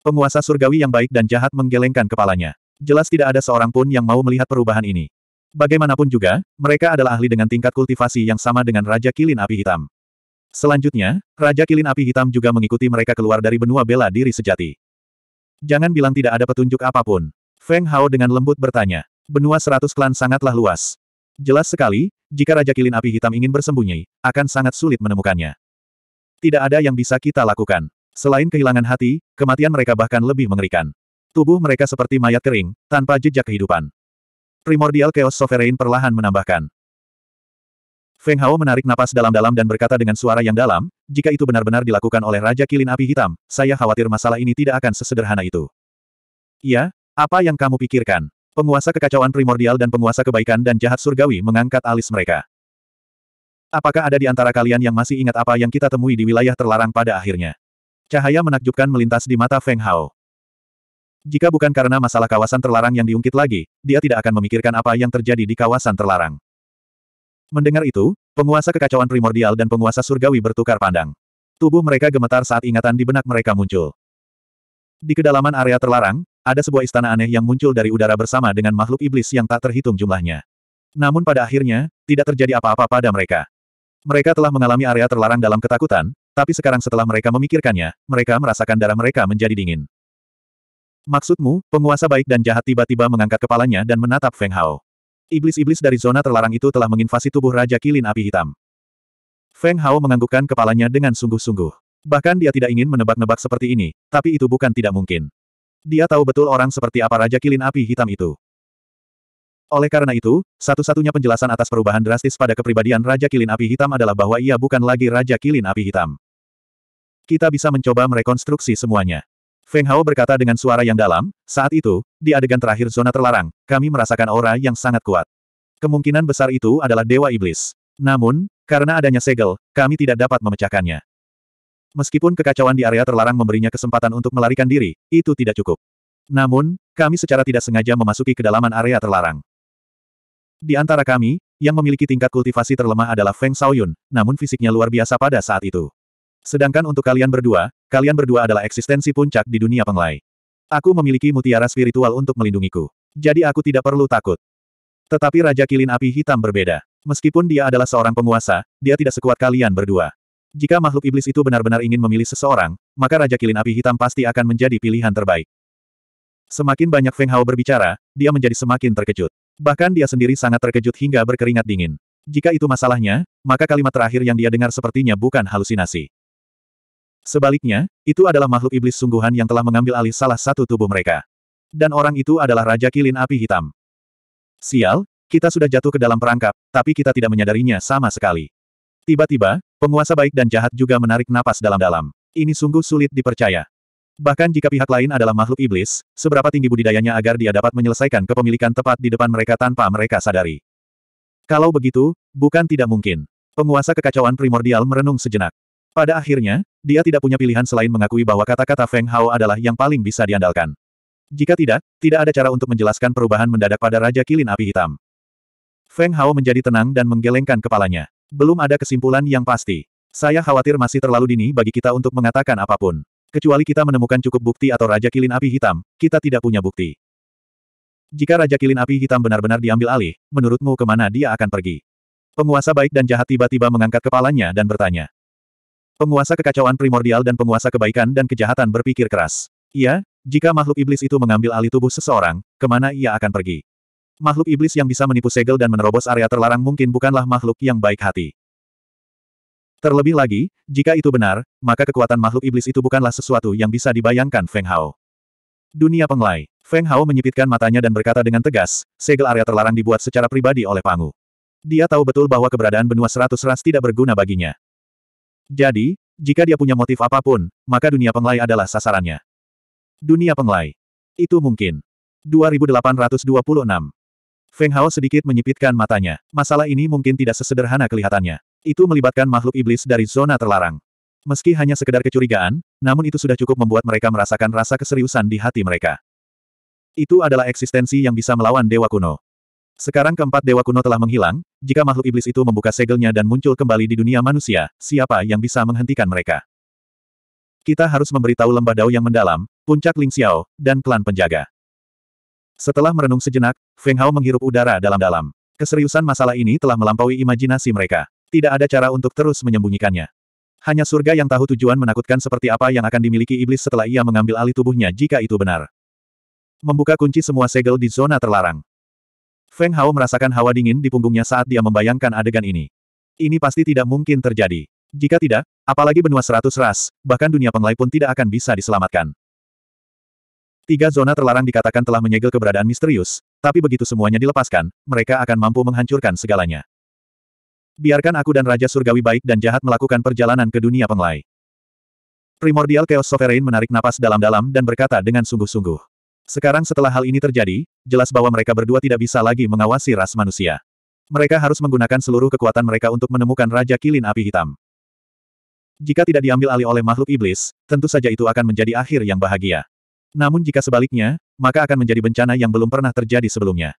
Penguasa surgawi yang baik dan jahat menggelengkan kepalanya. Jelas tidak ada seorang pun yang mau melihat perubahan ini. Bagaimanapun juga, mereka adalah ahli dengan tingkat kultivasi yang sama dengan Raja Kilin Api Hitam. Selanjutnya, Raja Kilin Api Hitam juga mengikuti mereka keluar dari benua bela diri sejati. Jangan bilang tidak ada petunjuk apapun. Feng Hao dengan lembut bertanya. Benua seratus klan sangatlah luas. Jelas sekali, jika Raja Kilin Api Hitam ingin bersembunyi, akan sangat sulit menemukannya. Tidak ada yang bisa kita lakukan. Selain kehilangan hati, kematian mereka bahkan lebih mengerikan. Tubuh mereka seperti mayat kering, tanpa jejak kehidupan. Primordial Chaos Sovereign perlahan menambahkan. Feng Hao menarik napas dalam-dalam dan berkata dengan suara yang dalam, jika itu benar-benar dilakukan oleh Raja Kilin Api Hitam, saya khawatir masalah ini tidak akan sesederhana itu. Ya, apa yang kamu pikirkan? Penguasa kekacauan primordial dan penguasa kebaikan dan jahat surgawi mengangkat alis mereka. Apakah ada di antara kalian yang masih ingat apa yang kita temui di wilayah terlarang pada akhirnya? Cahaya menakjubkan melintas di mata Feng Hao. Jika bukan karena masalah kawasan terlarang yang diungkit lagi, dia tidak akan memikirkan apa yang terjadi di kawasan terlarang. Mendengar itu, penguasa kekacauan primordial dan penguasa surgawi bertukar pandang. Tubuh mereka gemetar saat ingatan di benak mereka muncul. Di kedalaman area terlarang, ada sebuah istana aneh yang muncul dari udara bersama dengan makhluk iblis yang tak terhitung jumlahnya. Namun pada akhirnya, tidak terjadi apa-apa pada mereka. Mereka telah mengalami area terlarang dalam ketakutan, tapi sekarang setelah mereka memikirkannya, mereka merasakan darah mereka menjadi dingin. Maksudmu, penguasa baik dan jahat tiba-tiba mengangkat kepalanya dan menatap Feng Hao. Iblis-iblis dari zona terlarang itu telah menginvasi tubuh Raja Kilin Api Hitam. Feng Hao menganggukkan kepalanya dengan sungguh-sungguh. Bahkan dia tidak ingin menebak-nebak seperti ini, tapi itu bukan tidak mungkin. Dia tahu betul orang seperti apa Raja Kilin Api Hitam itu. Oleh karena itu, satu-satunya penjelasan atas perubahan drastis pada kepribadian Raja Kilin Api Hitam adalah bahwa ia bukan lagi Raja Kilin Api Hitam. Kita bisa mencoba merekonstruksi semuanya. Feng Hao berkata dengan suara yang dalam, saat itu, di adegan terakhir zona terlarang, kami merasakan aura yang sangat kuat. Kemungkinan besar itu adalah Dewa Iblis. Namun, karena adanya segel, kami tidak dapat memecahkannya. Meskipun kekacauan di area terlarang memberinya kesempatan untuk melarikan diri, itu tidak cukup. Namun, kami secara tidak sengaja memasuki kedalaman area terlarang. Di antara kami, yang memiliki tingkat kultivasi terlemah adalah Feng Shaoyun, namun fisiknya luar biasa pada saat itu. Sedangkan untuk kalian berdua, kalian berdua adalah eksistensi puncak di dunia penglai. Aku memiliki mutiara spiritual untuk melindungiku. Jadi aku tidak perlu takut. Tetapi Raja Kilin Api Hitam berbeda. Meskipun dia adalah seorang penguasa, dia tidak sekuat kalian berdua. Jika makhluk iblis itu benar-benar ingin memilih seseorang, maka Raja Kilin Api Hitam pasti akan menjadi pilihan terbaik. Semakin banyak Feng Hao berbicara, dia menjadi semakin terkejut. Bahkan dia sendiri sangat terkejut hingga berkeringat dingin. Jika itu masalahnya, maka kalimat terakhir yang dia dengar sepertinya bukan halusinasi. Sebaliknya, itu adalah makhluk iblis sungguhan yang telah mengambil alih salah satu tubuh mereka. Dan orang itu adalah Raja Kilin Api Hitam. Sial, kita sudah jatuh ke dalam perangkap, tapi kita tidak menyadarinya sama sekali. Tiba-tiba, Penguasa baik dan jahat juga menarik napas dalam-dalam. Ini sungguh sulit dipercaya. Bahkan jika pihak lain adalah makhluk iblis, seberapa tinggi budidayanya agar dia dapat menyelesaikan kepemilikan tepat di depan mereka tanpa mereka sadari. Kalau begitu, bukan tidak mungkin. Penguasa kekacauan primordial merenung sejenak. Pada akhirnya, dia tidak punya pilihan selain mengakui bahwa kata-kata Feng Hao adalah yang paling bisa diandalkan. Jika tidak, tidak ada cara untuk menjelaskan perubahan mendadak pada Raja Kilin Api Hitam. Feng Hao menjadi tenang dan menggelengkan kepalanya. Belum ada kesimpulan yang pasti. Saya khawatir masih terlalu dini bagi kita untuk mengatakan apapun. Kecuali kita menemukan cukup bukti atau Raja Kilin Api Hitam, kita tidak punya bukti. Jika Raja Kilin Api Hitam benar-benar diambil alih, menurutmu kemana dia akan pergi? Penguasa baik dan jahat tiba-tiba mengangkat kepalanya dan bertanya. Penguasa kekacauan primordial dan penguasa kebaikan dan kejahatan berpikir keras. Iya, jika makhluk iblis itu mengambil alih tubuh seseorang, kemana ia akan pergi? Makhluk iblis yang bisa menipu segel dan menerobos area terlarang mungkin bukanlah makhluk yang baik hati. Terlebih lagi, jika itu benar, maka kekuatan makhluk iblis itu bukanlah sesuatu yang bisa dibayangkan Feng Hao. Dunia penglai. Feng Hao menyipitkan matanya dan berkata dengan tegas, segel area terlarang dibuat secara pribadi oleh Pangu. Dia tahu betul bahwa keberadaan benua seratus ras tidak berguna baginya. Jadi, jika dia punya motif apapun, maka dunia penglai adalah sasarannya. Dunia penglai. Itu mungkin. 2826 Feng Hao sedikit menyipitkan matanya. Masalah ini mungkin tidak sesederhana kelihatannya. Itu melibatkan makhluk iblis dari zona terlarang. Meski hanya sekedar kecurigaan, namun itu sudah cukup membuat mereka merasakan rasa keseriusan di hati mereka. Itu adalah eksistensi yang bisa melawan Dewa Kuno. Sekarang keempat Dewa Kuno telah menghilang, jika makhluk iblis itu membuka segelnya dan muncul kembali di dunia manusia, siapa yang bisa menghentikan mereka? Kita harus memberitahu lembah Dao yang mendalam, puncak Ling Xiao, dan klan penjaga. Setelah merenung sejenak, Feng Hao menghirup udara dalam-dalam. Keseriusan masalah ini telah melampaui imajinasi mereka. Tidak ada cara untuk terus menyembunyikannya. Hanya surga yang tahu tujuan menakutkan seperti apa yang akan dimiliki iblis setelah ia mengambil alih tubuhnya jika itu benar. Membuka kunci semua segel di zona terlarang. Feng Hao merasakan hawa dingin di punggungnya saat dia membayangkan adegan ini. Ini pasti tidak mungkin terjadi. Jika tidak, apalagi benua seratus ras, bahkan dunia penglai pun tidak akan bisa diselamatkan. Tiga zona terlarang dikatakan telah menyegel keberadaan misterius, tapi begitu semuanya dilepaskan, mereka akan mampu menghancurkan segalanya. Biarkan aku dan Raja Surgawi baik dan jahat melakukan perjalanan ke dunia penglai. Primordial Chaos Sovereign menarik napas dalam-dalam dan berkata dengan sungguh-sungguh. Sekarang setelah hal ini terjadi, jelas bahwa mereka berdua tidak bisa lagi mengawasi ras manusia. Mereka harus menggunakan seluruh kekuatan mereka untuk menemukan Raja Kilin Api Hitam. Jika tidak diambil alih oleh makhluk iblis, tentu saja itu akan menjadi akhir yang bahagia. Namun jika sebaliknya, maka akan menjadi bencana yang belum pernah terjadi sebelumnya.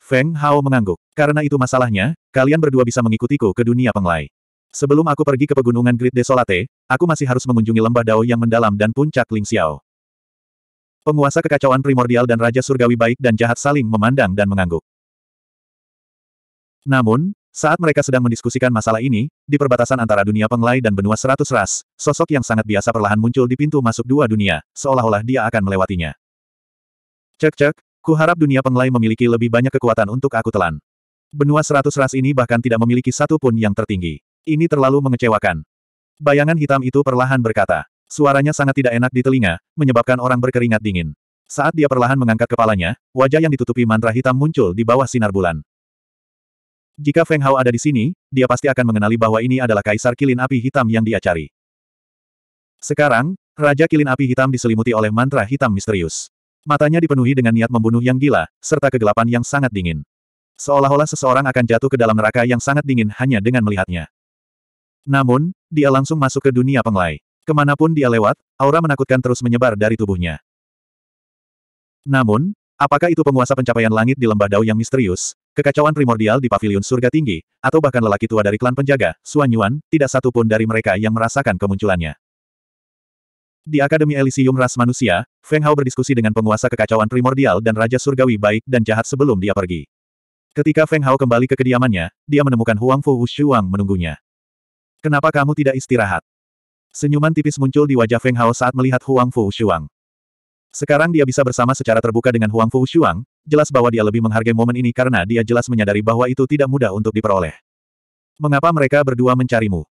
Feng Hao mengangguk. Karena itu masalahnya, kalian berdua bisa mengikutiku ke dunia penglai. Sebelum aku pergi ke pegunungan Great Desolate, aku masih harus mengunjungi lembah Dao yang mendalam dan puncak Ling Xiao. Penguasa kekacauan primordial dan Raja Surgawi baik dan jahat saling memandang dan mengangguk. Namun, saat mereka sedang mendiskusikan masalah ini, di perbatasan antara dunia penglai dan benua seratus ras, sosok yang sangat biasa perlahan muncul di pintu masuk dua dunia, seolah-olah dia akan melewatinya. Cek-cek, ku harap dunia penglai memiliki lebih banyak kekuatan untuk aku telan. Benua seratus ras ini bahkan tidak memiliki satu pun yang tertinggi. Ini terlalu mengecewakan. Bayangan hitam itu perlahan berkata. Suaranya sangat tidak enak di telinga, menyebabkan orang berkeringat dingin. Saat dia perlahan mengangkat kepalanya, wajah yang ditutupi mantra hitam muncul di bawah sinar bulan. Jika Feng Hao ada di sini, dia pasti akan mengenali bahwa ini adalah Kaisar Kilin Api Hitam yang dia cari. Sekarang, Raja Kilin Api Hitam diselimuti oleh mantra hitam misterius. Matanya dipenuhi dengan niat membunuh yang gila, serta kegelapan yang sangat dingin. Seolah-olah seseorang akan jatuh ke dalam neraka yang sangat dingin hanya dengan melihatnya. Namun, dia langsung masuk ke dunia penglai. Kemanapun dia lewat, aura menakutkan terus menyebar dari tubuhnya. Namun, apakah itu penguasa pencapaian langit di lembah dao yang misterius, Kekacauan primordial di pavilion surga tinggi, atau bahkan lelaki tua dari klan penjaga, Suan Yuan, tidak satu pun dari mereka yang merasakan kemunculannya. Di Akademi Elysium Ras Manusia, Feng Hao berdiskusi dengan penguasa kekacauan primordial dan Raja Surgawi baik dan jahat sebelum dia pergi. Ketika Feng Hao kembali ke kediamannya, dia menemukan Huang Fu Wushuang menunggunya. Kenapa kamu tidak istirahat? Senyuman tipis muncul di wajah Feng Hao saat melihat Huang Fu Wushuang. Sekarang dia bisa bersama secara terbuka dengan Huang Fu Wushuang, jelas bahwa dia lebih menghargai momen ini karena dia jelas menyadari bahwa itu tidak mudah untuk diperoleh. Mengapa mereka berdua mencarimu?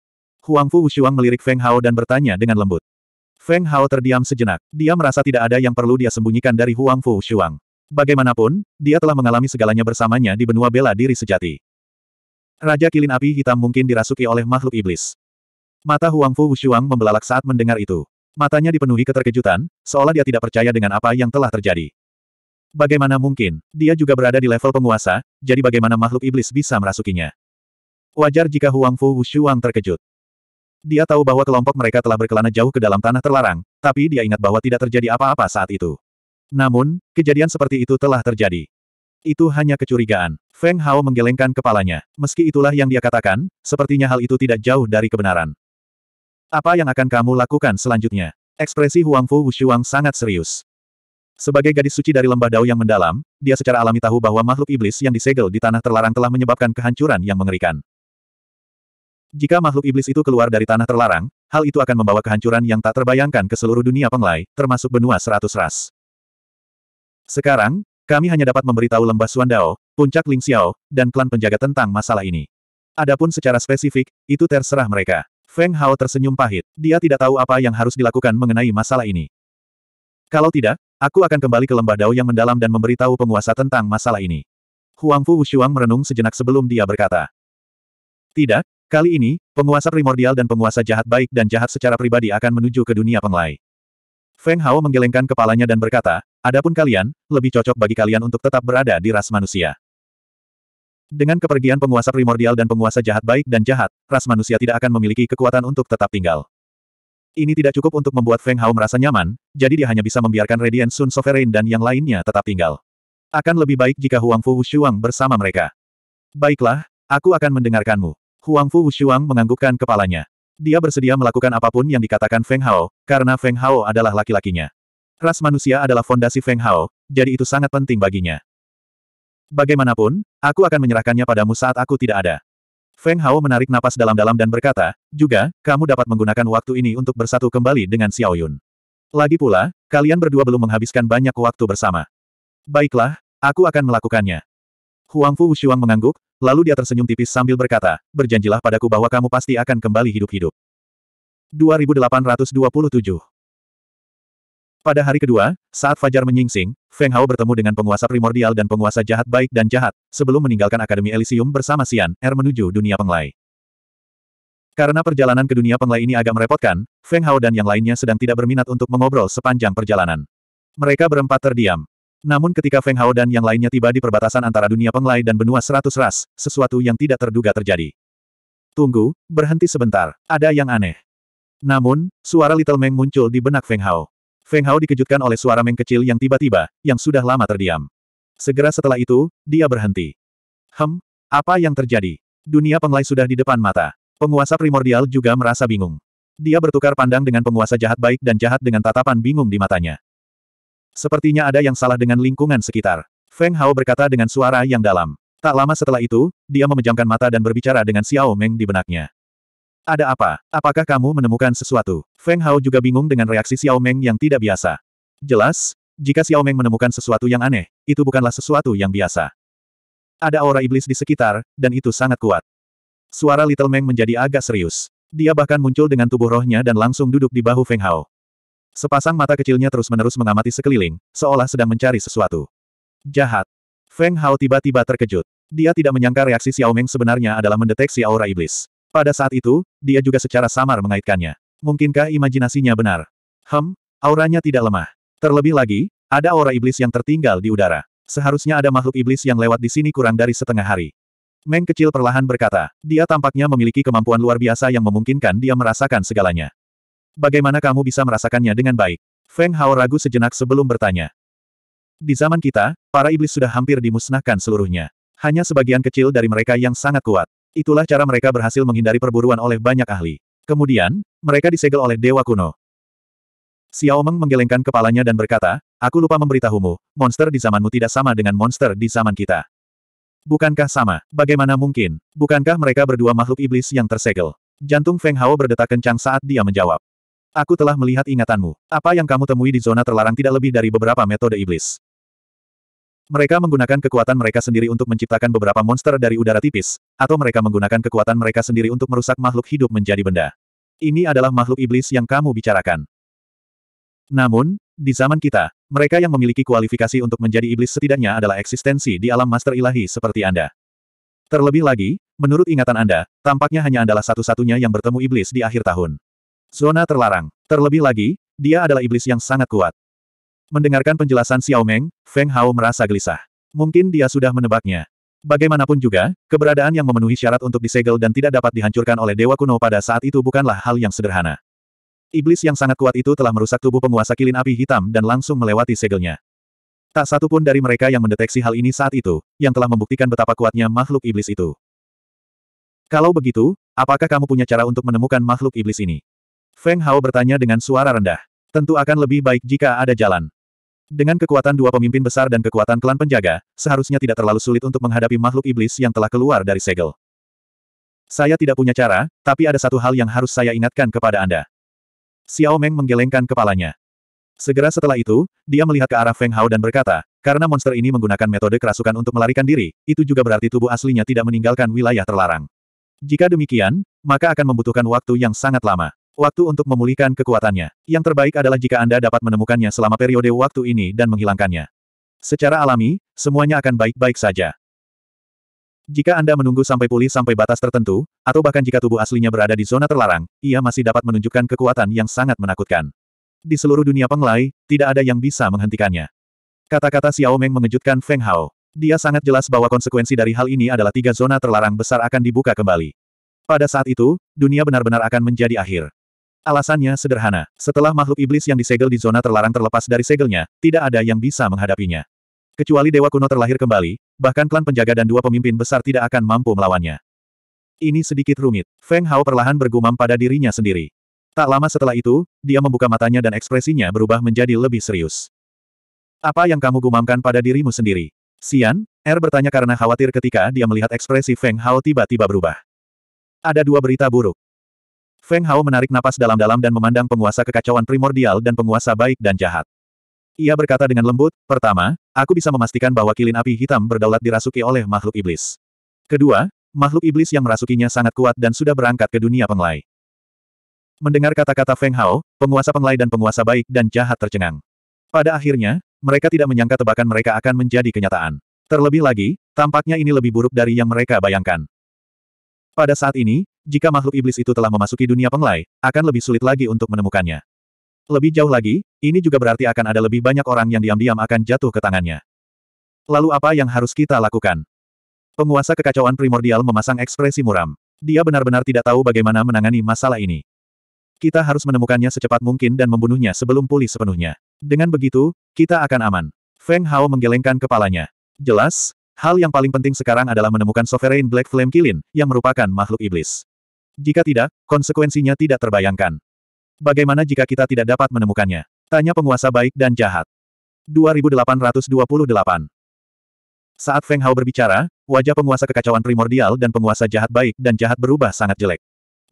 Huang Fu Wushuang melirik Feng Hao dan bertanya dengan lembut. Feng Hao terdiam sejenak. Dia merasa tidak ada yang perlu dia sembunyikan dari Huang Fu Wushuang. Bagaimanapun, dia telah mengalami segalanya bersamanya di benua bela diri sejati. Raja Kilin Api Hitam mungkin dirasuki oleh makhluk iblis. Mata Huang Fu Wushuang membelalak saat mendengar itu. Matanya dipenuhi keterkejutan, seolah dia tidak percaya dengan apa yang telah terjadi. Bagaimana mungkin, dia juga berada di level penguasa, jadi bagaimana makhluk iblis bisa merasukinya? Wajar jika Huang Fu Wushuang terkejut. Dia tahu bahwa kelompok mereka telah berkelana jauh ke dalam tanah terlarang, tapi dia ingat bahwa tidak terjadi apa-apa saat itu. Namun, kejadian seperti itu telah terjadi. Itu hanya kecurigaan. Feng Hao menggelengkan kepalanya. Meski itulah yang dia katakan, sepertinya hal itu tidak jauh dari kebenaran. Apa yang akan kamu lakukan selanjutnya? Ekspresi Huang Fu Wushuang sangat serius. Sebagai gadis suci dari lembah dao yang mendalam, dia secara alami tahu bahwa makhluk iblis yang disegel di tanah terlarang telah menyebabkan kehancuran yang mengerikan. Jika makhluk iblis itu keluar dari tanah terlarang, hal itu akan membawa kehancuran yang tak terbayangkan ke seluruh dunia penglai, termasuk benua seratus ras. Sekarang, kami hanya dapat memberitahu lembah Suandao, puncak Ling Xiao, dan klan penjaga tentang masalah ini. Adapun secara spesifik, itu terserah mereka. Feng Hao tersenyum pahit. Dia tidak tahu apa yang harus dilakukan mengenai masalah ini. Kalau tidak, Aku akan kembali ke lembah Dao yang mendalam dan memberitahu penguasa tentang masalah ini. Huang Fu Wushuang merenung sejenak sebelum dia berkata. Tidak, kali ini, penguasa primordial dan penguasa jahat baik dan jahat secara pribadi akan menuju ke dunia penglai. Feng Hao menggelengkan kepalanya dan berkata, Adapun kalian, lebih cocok bagi kalian untuk tetap berada di ras manusia. Dengan kepergian penguasa primordial dan penguasa jahat baik dan jahat, ras manusia tidak akan memiliki kekuatan untuk tetap tinggal. Ini tidak cukup untuk membuat Feng Hao merasa nyaman, jadi dia hanya bisa membiarkan Radiant Sun Sovereign dan yang lainnya tetap tinggal. Akan lebih baik jika Huang Fu Wushuang bersama mereka. Baiklah, aku akan mendengarkanmu. Huang Fu Wushuang menganggukkan kepalanya. Dia bersedia melakukan apapun yang dikatakan Feng Hao, karena Feng Hao adalah laki-lakinya. Ras manusia adalah fondasi Feng Hao, jadi itu sangat penting baginya. Bagaimanapun, aku akan menyerahkannya padamu saat aku tidak ada. Feng Hao menarik napas dalam-dalam dan berkata, juga, kamu dapat menggunakan waktu ini untuk bersatu kembali dengan Xiao Yun. Lagi pula, kalian berdua belum menghabiskan banyak waktu bersama. Baiklah, aku akan melakukannya. Huang Fu Wushuang mengangguk, lalu dia tersenyum tipis sambil berkata, berjanjilah padaku bahwa kamu pasti akan kembali hidup-hidup. 2827 pada hari kedua, saat Fajar menyingsing, Feng Hao bertemu dengan penguasa primordial dan penguasa jahat baik dan jahat, sebelum meninggalkan Akademi Elysium bersama Xian Er menuju dunia penglai. Karena perjalanan ke dunia penglai ini agak merepotkan, Feng Hao dan yang lainnya sedang tidak berminat untuk mengobrol sepanjang perjalanan. Mereka berempat terdiam. Namun ketika Feng Hao dan yang lainnya tiba di perbatasan antara dunia penglai dan benua seratus ras, sesuatu yang tidak terduga terjadi. Tunggu, berhenti sebentar, ada yang aneh. Namun, suara Little Meng muncul di benak Feng Hao. Feng Hao dikejutkan oleh suara Meng kecil yang tiba-tiba, yang sudah lama terdiam. Segera setelah itu, dia berhenti. Hem, apa yang terjadi? Dunia penglai sudah di depan mata. Penguasa primordial juga merasa bingung. Dia bertukar pandang dengan penguasa jahat baik dan jahat dengan tatapan bingung di matanya. Sepertinya ada yang salah dengan lingkungan sekitar. Feng Hao berkata dengan suara yang dalam. Tak lama setelah itu, dia memejamkan mata dan berbicara dengan Xiao Meng di benaknya. Ada apa? Apakah kamu menemukan sesuatu? Feng Hao juga bingung dengan reaksi Xiao Meng yang tidak biasa. Jelas, jika Xiao Meng menemukan sesuatu yang aneh, itu bukanlah sesuatu yang biasa. Ada aura iblis di sekitar, dan itu sangat kuat. Suara Little Meng menjadi agak serius. Dia bahkan muncul dengan tubuh rohnya dan langsung duduk di bahu Feng Hao. Sepasang mata kecilnya terus-menerus mengamati sekeliling, seolah sedang mencari sesuatu. Jahat. Feng Hao tiba-tiba terkejut. Dia tidak menyangka reaksi Xiao Meng sebenarnya adalah mendeteksi aura iblis. Pada saat itu, dia juga secara samar mengaitkannya. Mungkinkah imajinasinya benar? Hem, auranya tidak lemah. Terlebih lagi, ada aura iblis yang tertinggal di udara. Seharusnya ada makhluk iblis yang lewat di sini kurang dari setengah hari. Meng kecil perlahan berkata, dia tampaknya memiliki kemampuan luar biasa yang memungkinkan dia merasakan segalanya. Bagaimana kamu bisa merasakannya dengan baik? Feng Hao ragu sejenak sebelum bertanya. Di zaman kita, para iblis sudah hampir dimusnahkan seluruhnya. Hanya sebagian kecil dari mereka yang sangat kuat. Itulah cara mereka berhasil menghindari perburuan oleh banyak ahli. Kemudian, mereka disegel oleh dewa kuno. Xiao Meng menggelengkan kepalanya dan berkata, Aku lupa memberitahumu, monster di zamanmu tidak sama dengan monster di zaman kita. Bukankah sama? Bagaimana mungkin? Bukankah mereka berdua makhluk iblis yang tersegel? Jantung Feng Hao berdetak kencang saat dia menjawab. Aku telah melihat ingatanmu. Apa yang kamu temui di zona terlarang tidak lebih dari beberapa metode iblis. Mereka menggunakan kekuatan mereka sendiri untuk menciptakan beberapa monster dari udara tipis, atau mereka menggunakan kekuatan mereka sendiri untuk merusak makhluk hidup menjadi benda. Ini adalah makhluk iblis yang kamu bicarakan. Namun, di zaman kita, mereka yang memiliki kualifikasi untuk menjadi iblis setidaknya adalah eksistensi di alam master ilahi seperti Anda. Terlebih lagi, menurut ingatan Anda, tampaknya hanya Anda satu-satunya yang bertemu iblis di akhir tahun. Zona terlarang. Terlebih lagi, dia adalah iblis yang sangat kuat. Mendengarkan penjelasan Xiao Meng, Feng Hao merasa gelisah. Mungkin dia sudah menebaknya. Bagaimanapun juga, keberadaan yang memenuhi syarat untuk disegel dan tidak dapat dihancurkan oleh Dewa Kuno pada saat itu bukanlah hal yang sederhana. Iblis yang sangat kuat itu telah merusak tubuh penguasa kilin api hitam dan langsung melewati segelnya. Tak satu pun dari mereka yang mendeteksi hal ini saat itu, yang telah membuktikan betapa kuatnya makhluk iblis itu. Kalau begitu, apakah kamu punya cara untuk menemukan makhluk iblis ini? Feng Hao bertanya dengan suara rendah. Tentu akan lebih baik jika ada jalan. Dengan kekuatan dua pemimpin besar dan kekuatan klan penjaga, seharusnya tidak terlalu sulit untuk menghadapi makhluk iblis yang telah keluar dari segel. Saya tidak punya cara, tapi ada satu hal yang harus saya ingatkan kepada Anda. Xiao Meng menggelengkan kepalanya. Segera setelah itu, dia melihat ke arah Feng Hao dan berkata, karena monster ini menggunakan metode kerasukan untuk melarikan diri, itu juga berarti tubuh aslinya tidak meninggalkan wilayah terlarang. Jika demikian, maka akan membutuhkan waktu yang sangat lama. Waktu untuk memulihkan kekuatannya. Yang terbaik adalah jika Anda dapat menemukannya selama periode waktu ini dan menghilangkannya. Secara alami, semuanya akan baik-baik saja. Jika Anda menunggu sampai pulih sampai batas tertentu, atau bahkan jika tubuh aslinya berada di zona terlarang, ia masih dapat menunjukkan kekuatan yang sangat menakutkan. Di seluruh dunia penglai, tidak ada yang bisa menghentikannya. Kata-kata Xiao Meng mengejutkan Feng Hao. Dia sangat jelas bahwa konsekuensi dari hal ini adalah tiga zona terlarang besar akan dibuka kembali. Pada saat itu, dunia benar-benar akan menjadi akhir. Alasannya sederhana, setelah makhluk iblis yang disegel di zona terlarang terlepas dari segelnya, tidak ada yang bisa menghadapinya. Kecuali Dewa Kuno terlahir kembali, bahkan klan penjaga dan dua pemimpin besar tidak akan mampu melawannya. Ini sedikit rumit. Feng Hao perlahan bergumam pada dirinya sendiri. Tak lama setelah itu, dia membuka matanya dan ekspresinya berubah menjadi lebih serius. Apa yang kamu gumamkan pada dirimu sendiri? Sian, Er bertanya karena khawatir ketika dia melihat ekspresi Feng Hao tiba-tiba berubah. Ada dua berita buruk. Feng Hao menarik napas dalam-dalam dan memandang penguasa kekacauan primordial dan penguasa baik dan jahat. Ia berkata dengan lembut, pertama, aku bisa memastikan bahwa kilin api hitam berdaulat dirasuki oleh makhluk iblis. Kedua, makhluk iblis yang merasukinya sangat kuat dan sudah berangkat ke dunia penglai. Mendengar kata-kata Feng Hao, penguasa penglai dan penguasa baik dan jahat tercengang. Pada akhirnya, mereka tidak menyangka tebakan mereka akan menjadi kenyataan. Terlebih lagi, tampaknya ini lebih buruk dari yang mereka bayangkan. Pada saat ini, jika makhluk iblis itu telah memasuki dunia penglai, akan lebih sulit lagi untuk menemukannya. Lebih jauh lagi, ini juga berarti akan ada lebih banyak orang yang diam-diam akan jatuh ke tangannya. Lalu apa yang harus kita lakukan? Penguasa kekacauan primordial memasang ekspresi muram. Dia benar-benar tidak tahu bagaimana menangani masalah ini. Kita harus menemukannya secepat mungkin dan membunuhnya sebelum pulih sepenuhnya. Dengan begitu, kita akan aman. Feng Hao menggelengkan kepalanya. Jelas, hal yang paling penting sekarang adalah menemukan Sovereign Black Flame Kilin, yang merupakan makhluk iblis. Jika tidak, konsekuensinya tidak terbayangkan. Bagaimana jika kita tidak dapat menemukannya? Tanya penguasa baik dan jahat. 2828 Saat Feng Hao berbicara, wajah penguasa kekacauan primordial dan penguasa jahat baik dan jahat berubah sangat jelek.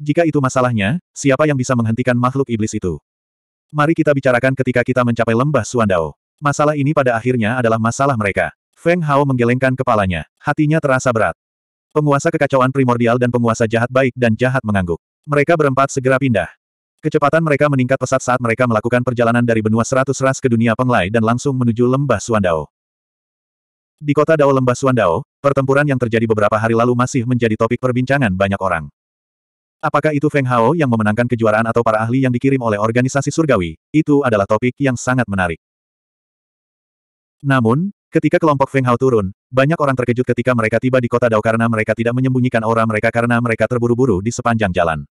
Jika itu masalahnya, siapa yang bisa menghentikan makhluk iblis itu? Mari kita bicarakan ketika kita mencapai lembah Suandao. Masalah ini pada akhirnya adalah masalah mereka. Feng Hao menggelengkan kepalanya. Hatinya terasa berat. Penguasa kekacauan primordial dan penguasa jahat baik dan jahat mengangguk. Mereka berempat segera pindah. Kecepatan mereka meningkat pesat saat mereka melakukan perjalanan dari benua seratus ras ke dunia penglai dan langsung menuju lembah Suandao. Di kota Dao Lembah Suandao, pertempuran yang terjadi beberapa hari lalu masih menjadi topik perbincangan banyak orang. Apakah itu Feng Hao yang memenangkan kejuaraan atau para ahli yang dikirim oleh organisasi surgawi, itu adalah topik yang sangat menarik. Namun, Ketika kelompok Feng Hao turun, banyak orang terkejut ketika mereka tiba di kota Dao karena mereka tidak menyembunyikan aura mereka karena mereka terburu-buru di sepanjang jalan.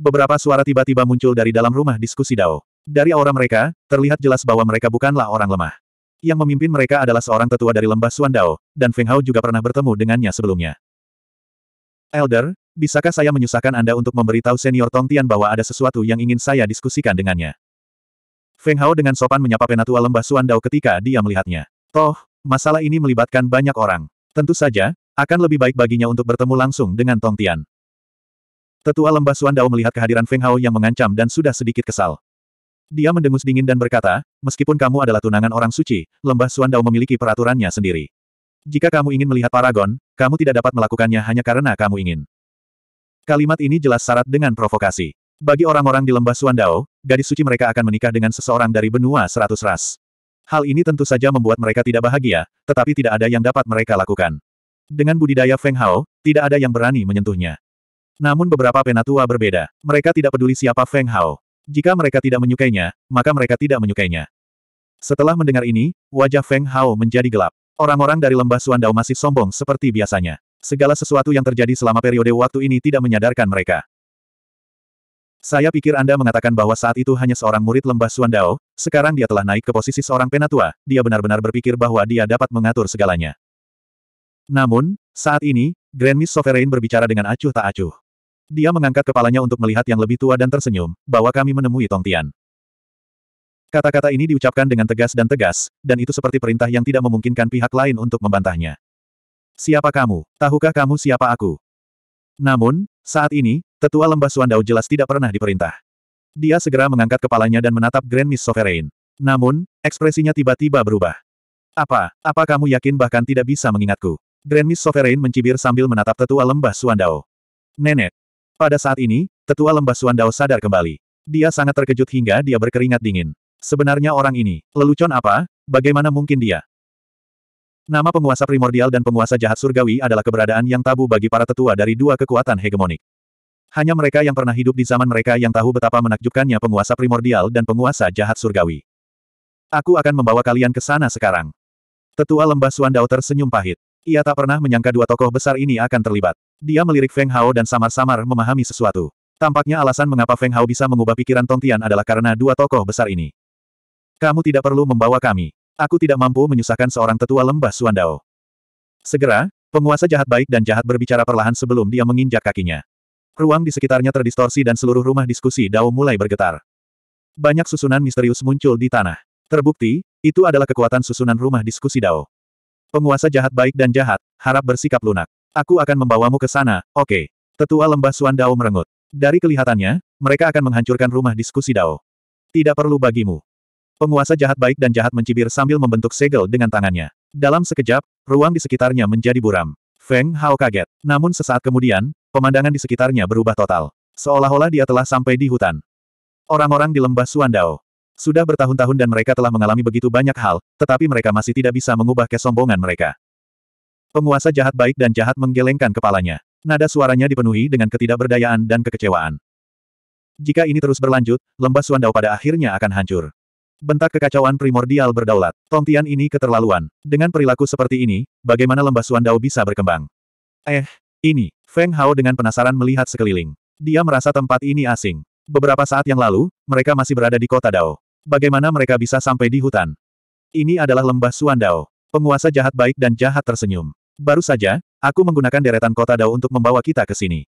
Beberapa suara tiba-tiba muncul dari dalam rumah diskusi Dao. Dari aura mereka, terlihat jelas bahwa mereka bukanlah orang lemah. Yang memimpin mereka adalah seorang tetua dari lembah Suan Dao, dan Feng Hao juga pernah bertemu dengannya sebelumnya. Elder, bisakah saya menyusahkan Anda untuk memberitahu senior Tong Tian bahwa ada sesuatu yang ingin saya diskusikan dengannya? Feng Hao dengan sopan menyapa penatua lembah Suan Dao ketika dia melihatnya. Toh, masalah ini melibatkan banyak orang. Tentu saja, akan lebih baik baginya untuk bertemu langsung dengan Tong Tian. Tetua lembah Suandao melihat kehadiran Feng Hao yang mengancam dan sudah sedikit kesal. Dia mendengus dingin dan berkata, meskipun kamu adalah tunangan orang suci, lembah Suandao memiliki peraturannya sendiri. Jika kamu ingin melihat Paragon, kamu tidak dapat melakukannya hanya karena kamu ingin. Kalimat ini jelas syarat dengan provokasi. Bagi orang-orang di lembah Suandao, gadis suci mereka akan menikah dengan seseorang dari benua seratus ras. Hal ini tentu saja membuat mereka tidak bahagia, tetapi tidak ada yang dapat mereka lakukan. Dengan budidaya Feng Hao, tidak ada yang berani menyentuhnya. Namun beberapa penatua berbeda. Mereka tidak peduli siapa Feng Hao. Jika mereka tidak menyukainya, maka mereka tidak menyukainya. Setelah mendengar ini, wajah Feng Hao menjadi gelap. Orang-orang dari lembah Suandao masih sombong seperti biasanya. Segala sesuatu yang terjadi selama periode waktu ini tidak menyadarkan mereka. Saya pikir Anda mengatakan bahwa saat itu hanya seorang murid lembah Suandao, sekarang dia telah naik ke posisi seorang penatua, dia benar-benar berpikir bahwa dia dapat mengatur segalanya. Namun, saat ini, Grand Miss Sovereign berbicara dengan acuh tak acuh. Dia mengangkat kepalanya untuk melihat yang lebih tua dan tersenyum, bahwa kami menemui Tong Tian. Kata-kata ini diucapkan dengan tegas dan tegas, dan itu seperti perintah yang tidak memungkinkan pihak lain untuk membantahnya. Siapa kamu? Tahukah kamu siapa aku? Namun, saat ini, tetua lembah Suandao jelas tidak pernah diperintah. Dia segera mengangkat kepalanya dan menatap Grand Miss Sovereign. Namun, ekspresinya tiba-tiba berubah. Apa, apa kamu yakin bahkan tidak bisa mengingatku? Grand Miss Sovereign mencibir sambil menatap tetua lembah Suandao. Nenek. Pada saat ini, tetua lembah Suandao sadar kembali. Dia sangat terkejut hingga dia berkeringat dingin. Sebenarnya orang ini, lelucon apa, bagaimana mungkin dia? Nama penguasa primordial dan penguasa jahat surgawi adalah keberadaan yang tabu bagi para tetua dari dua kekuatan hegemonik. Hanya mereka yang pernah hidup di zaman mereka yang tahu betapa menakjubkannya penguasa primordial dan penguasa jahat surgawi. Aku akan membawa kalian ke sana sekarang. Tetua lembah Suandao tersenyum pahit. Ia tak pernah menyangka dua tokoh besar ini akan terlibat. Dia melirik Feng Hao dan samar-samar memahami sesuatu. Tampaknya alasan mengapa Feng Hao bisa mengubah pikiran Tongtian adalah karena dua tokoh besar ini. Kamu tidak perlu membawa kami. Aku tidak mampu menyusahkan seorang tetua lembah Suandao. Segera, penguasa jahat baik dan jahat berbicara perlahan sebelum dia menginjak kakinya. Ruang di sekitarnya terdistorsi dan seluruh rumah diskusi Dao mulai bergetar. Banyak susunan misterius muncul di tanah. Terbukti, itu adalah kekuatan susunan rumah diskusi Dao. Penguasa jahat baik dan jahat, harap bersikap lunak. Aku akan membawamu ke sana, oke. Okay. Tetua lembah Suan Dao merengut. Dari kelihatannya, mereka akan menghancurkan rumah diskusi Dao. Tidak perlu bagimu. Penguasa jahat baik dan jahat mencibir sambil membentuk segel dengan tangannya. Dalam sekejap, ruang di sekitarnya menjadi buram. Feng Hao kaget. Namun sesaat kemudian, pemandangan di sekitarnya berubah total. Seolah-olah dia telah sampai di hutan. Orang-orang di lembah Suandao. Sudah bertahun-tahun dan mereka telah mengalami begitu banyak hal, tetapi mereka masih tidak bisa mengubah kesombongan mereka. Penguasa jahat baik dan jahat menggelengkan kepalanya. Nada suaranya dipenuhi dengan ketidakberdayaan dan kekecewaan. Jika ini terus berlanjut, lembah Suandao pada akhirnya akan hancur. Bentak kekacauan primordial berdaulat. Tongtian ini keterlaluan. Dengan perilaku seperti ini, bagaimana lembah Suandao bisa berkembang? Eh, ini. Feng Hao dengan penasaran melihat sekeliling. Dia merasa tempat ini asing. Beberapa saat yang lalu, mereka masih berada di kota Dao. Bagaimana mereka bisa sampai di hutan? Ini adalah lembah Suandao. Penguasa jahat baik dan jahat tersenyum. Baru saja, aku menggunakan deretan kota Dao untuk membawa kita ke sini.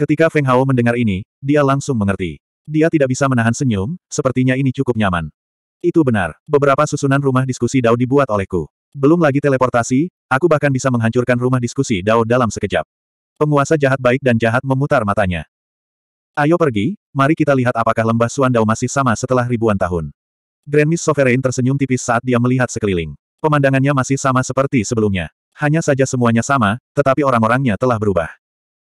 Ketika Feng Hao mendengar ini, dia langsung mengerti. Dia tidak bisa menahan senyum, sepertinya ini cukup nyaman. Itu benar, beberapa susunan rumah diskusi Dao dibuat olehku. Belum lagi teleportasi, aku bahkan bisa menghancurkan rumah diskusi Dao dalam sekejap. Penguasa jahat baik dan jahat memutar matanya. Ayo pergi, mari kita lihat apakah lembah Suan Dao masih sama setelah ribuan tahun. Grand Miss Sovereign tersenyum tipis saat dia melihat sekeliling. Pemandangannya masih sama seperti sebelumnya. Hanya saja semuanya sama, tetapi orang-orangnya telah berubah.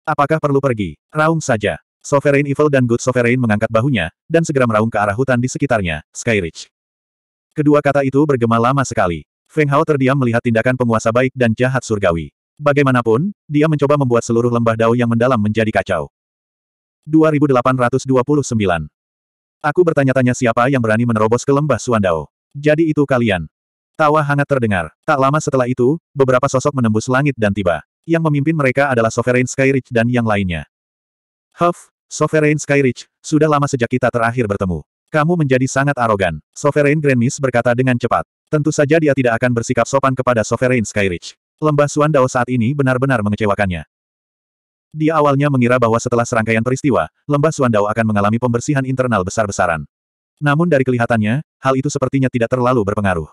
Apakah perlu pergi? Raung saja. Sovereign Evil dan Good Sovereign mengangkat bahunya, dan segera meraung ke arah hutan di sekitarnya, Skyridge. Kedua kata itu bergema lama sekali. Feng Hao terdiam melihat tindakan penguasa baik dan jahat surgawi. Bagaimanapun, dia mencoba membuat seluruh lembah dao yang mendalam menjadi kacau. 2829 Aku bertanya-tanya siapa yang berani menerobos ke lembah Suandao. Jadi itu kalian. Tawa hangat terdengar. Tak lama setelah itu, beberapa sosok menembus langit dan tiba. Yang memimpin mereka adalah Sovereign Skyridge dan yang lainnya. Huff, Sovereign Skyridge, sudah lama sejak kita terakhir bertemu. Kamu menjadi sangat arogan, Sovereign Grandmiss berkata dengan cepat. Tentu saja dia tidak akan bersikap sopan kepada Sovereign Skyridge. Lembah Suan Dao saat ini benar-benar mengecewakannya. Dia awalnya mengira bahwa setelah serangkaian peristiwa, Lembah Suan Dao akan mengalami pembersihan internal besar-besaran. Namun dari kelihatannya, hal itu sepertinya tidak terlalu berpengaruh.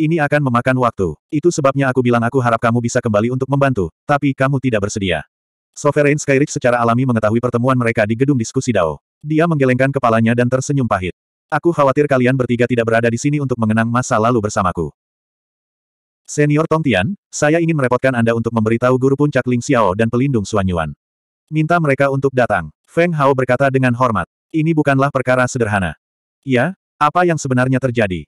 Ini akan memakan waktu. Itu sebabnya aku bilang aku harap kamu bisa kembali untuk membantu, tapi kamu tidak bersedia. Sovereign Skyrich secara alami mengetahui pertemuan mereka di gedung diskusi Dao. Dia menggelengkan kepalanya dan tersenyum pahit. Aku khawatir kalian bertiga tidak berada di sini untuk mengenang masa lalu bersamaku. Senior Tong Tian, saya ingin merepotkan Anda untuk memberitahu guru puncak Ling Xiao dan pelindung Suanyuan. Yuan. Minta mereka untuk datang. Feng Hao berkata dengan hormat. Ini bukanlah perkara sederhana. Ya, apa yang sebenarnya terjadi?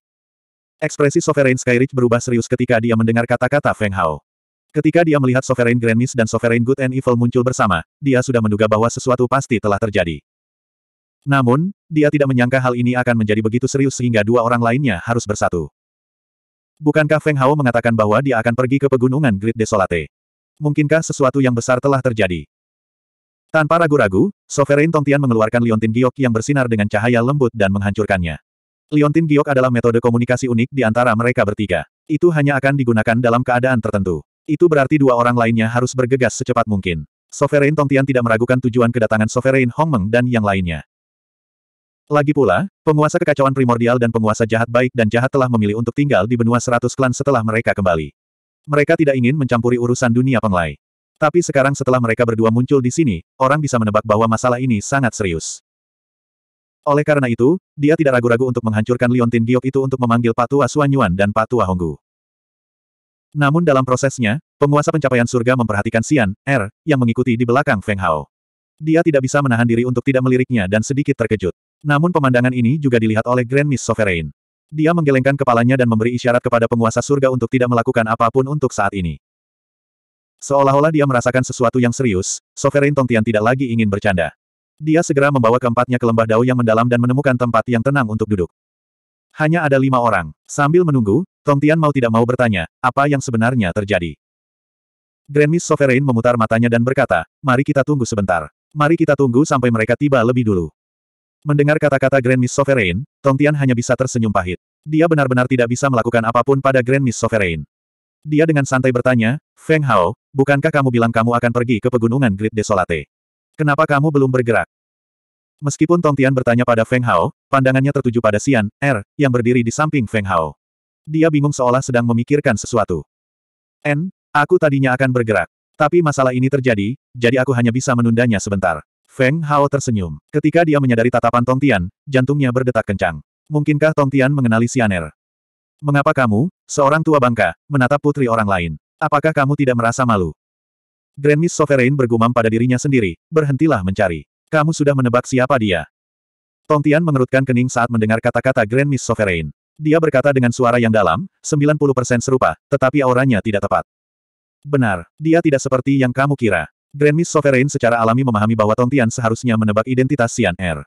Ekspresi Sovereign Skyrich berubah serius ketika dia mendengar kata-kata Feng Hao. Ketika dia melihat Sovereign Grand dan Sovereign Good and Evil muncul bersama, dia sudah menduga bahwa sesuatu pasti telah terjadi. Namun, dia tidak menyangka hal ini akan menjadi begitu serius sehingga dua orang lainnya harus bersatu. Bukankah Feng Hao mengatakan bahwa dia akan pergi ke pegunungan Great Desolate? Mungkinkah sesuatu yang besar telah terjadi? Tanpa ragu-ragu, Sovereign Tongtian mengeluarkan liontin giok yang bersinar dengan cahaya lembut dan menghancurkannya. Liontin giok adalah metode komunikasi unik di antara mereka bertiga. Itu hanya akan digunakan dalam keadaan tertentu. Itu berarti dua orang lainnya harus bergegas secepat mungkin. Sovereign Tongtian tidak meragukan tujuan kedatangan Sovereign Hongmeng dan yang lainnya. Lagi pula, penguasa kekacauan primordial dan penguasa jahat baik dan jahat telah memilih untuk tinggal di benua seratus klan setelah mereka kembali. Mereka tidak ingin mencampuri urusan dunia penglai. Tapi sekarang setelah mereka berdua muncul di sini, orang bisa menebak bahwa masalah ini sangat serius. Oleh karena itu, dia tidak ragu-ragu untuk menghancurkan Liontin Giok itu untuk memanggil Patua Suanyuan dan Patua Honggu. Namun dalam prosesnya, penguasa pencapaian surga memperhatikan Xian, Er, yang mengikuti di belakang Feng Hao. Dia tidak bisa menahan diri untuk tidak meliriknya dan sedikit terkejut. Namun pemandangan ini juga dilihat oleh Grand Miss Sovereign. Dia menggelengkan kepalanya dan memberi isyarat kepada penguasa surga untuk tidak melakukan apapun untuk saat ini. Seolah-olah dia merasakan sesuatu yang serius, Sovereign Tongtian tidak lagi ingin bercanda. Dia segera membawa keempatnya ke lembah dao yang mendalam dan menemukan tempat yang tenang untuk duduk. Hanya ada lima orang. Sambil menunggu, Tong Tian mau tidak mau bertanya, apa yang sebenarnya terjadi? Grand Miss Sovereign memutar matanya dan berkata, mari kita tunggu sebentar. Mari kita tunggu sampai mereka tiba lebih dulu. Mendengar kata-kata Grand Miss Sovereign, Tong Tian hanya bisa tersenyum pahit. Dia benar-benar tidak bisa melakukan apapun pada Grand Miss Sovereign. Dia dengan santai bertanya, Feng Hao, bukankah kamu bilang kamu akan pergi ke pegunungan Great Desolate? Kenapa kamu belum bergerak? Meskipun Tong Tian bertanya pada Feng Hao, pandangannya tertuju pada Sian Er, yang berdiri di samping Feng Hao. Dia bingung seolah sedang memikirkan sesuatu. N, aku tadinya akan bergerak. Tapi masalah ini terjadi, jadi aku hanya bisa menundanya sebentar. Feng Hao tersenyum. Ketika dia menyadari tatapan Tong Tian, jantungnya berdetak kencang. Mungkinkah Tong Tian mengenali Sianer? Mengapa kamu, seorang tua bangka, menatap putri orang lain? Apakah kamu tidak merasa malu? Grand Miss Sovereign bergumam pada dirinya sendiri, berhentilah mencari. Kamu sudah menebak siapa dia. Tong Tian mengerutkan kening saat mendengar kata-kata Grand Miss Sovereign. Dia berkata dengan suara yang dalam, 90% serupa, tetapi auranya tidak tepat. Benar, dia tidak seperti yang kamu kira. Grand Miss Sovereign secara alami memahami bahwa Tongtian seharusnya menebak identitas Xian Er.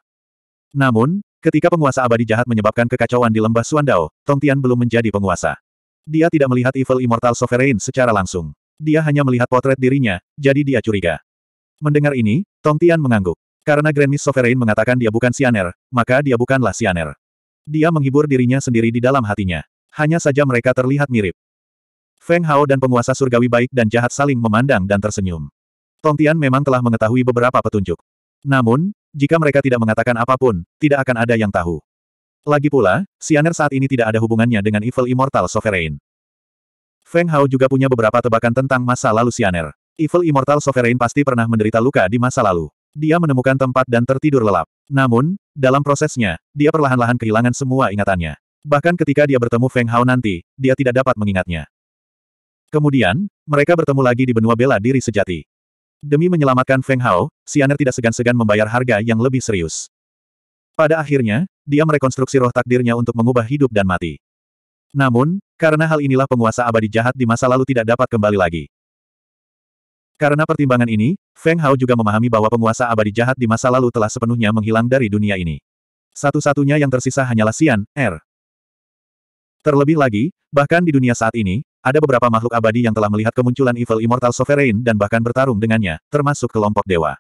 Namun, ketika penguasa abadi jahat menyebabkan kekacauan di lembah Suandao, Tongtian belum menjadi penguasa. Dia tidak melihat Evil Immortal Sovereign secara langsung. Dia hanya melihat potret dirinya, jadi dia curiga. Mendengar ini, Tongtian mengangguk. Karena Grand Miss Sovereign mengatakan dia bukan Er, maka dia bukanlah Er. Dia menghibur dirinya sendiri di dalam hatinya. Hanya saja mereka terlihat mirip. Feng Hao dan penguasa surgawi baik dan jahat saling memandang dan tersenyum. Tong Tian memang telah mengetahui beberapa petunjuk. Namun, jika mereka tidak mengatakan apapun, tidak akan ada yang tahu. Lagi pula, Sianer saat ini tidak ada hubungannya dengan Evil Immortal Sovereign. Feng Hao juga punya beberapa tebakan tentang masa lalu Sianer. Evil Immortal Sovereign pasti pernah menderita luka di masa lalu. Dia menemukan tempat dan tertidur lelap. Namun, dalam prosesnya, dia perlahan-lahan kehilangan semua ingatannya. Bahkan ketika dia bertemu Feng Hao nanti, dia tidak dapat mengingatnya. Kemudian, mereka bertemu lagi di benua bela diri sejati. Demi menyelamatkan Feng Hao, Sianer tidak segan-segan membayar harga yang lebih serius. Pada akhirnya, dia merekonstruksi roh takdirnya untuk mengubah hidup dan mati. Namun, karena hal inilah penguasa abadi jahat di masa lalu tidak dapat kembali lagi. Karena pertimbangan ini, Feng Hao juga memahami bahwa penguasa abadi jahat di masa lalu telah sepenuhnya menghilang dari dunia ini. Satu-satunya yang tersisa hanyalah Xian, Er. Terlebih lagi, bahkan di dunia saat ini, ada beberapa makhluk abadi yang telah melihat kemunculan Evil Immortal Sovereign dan bahkan bertarung dengannya, termasuk kelompok dewa.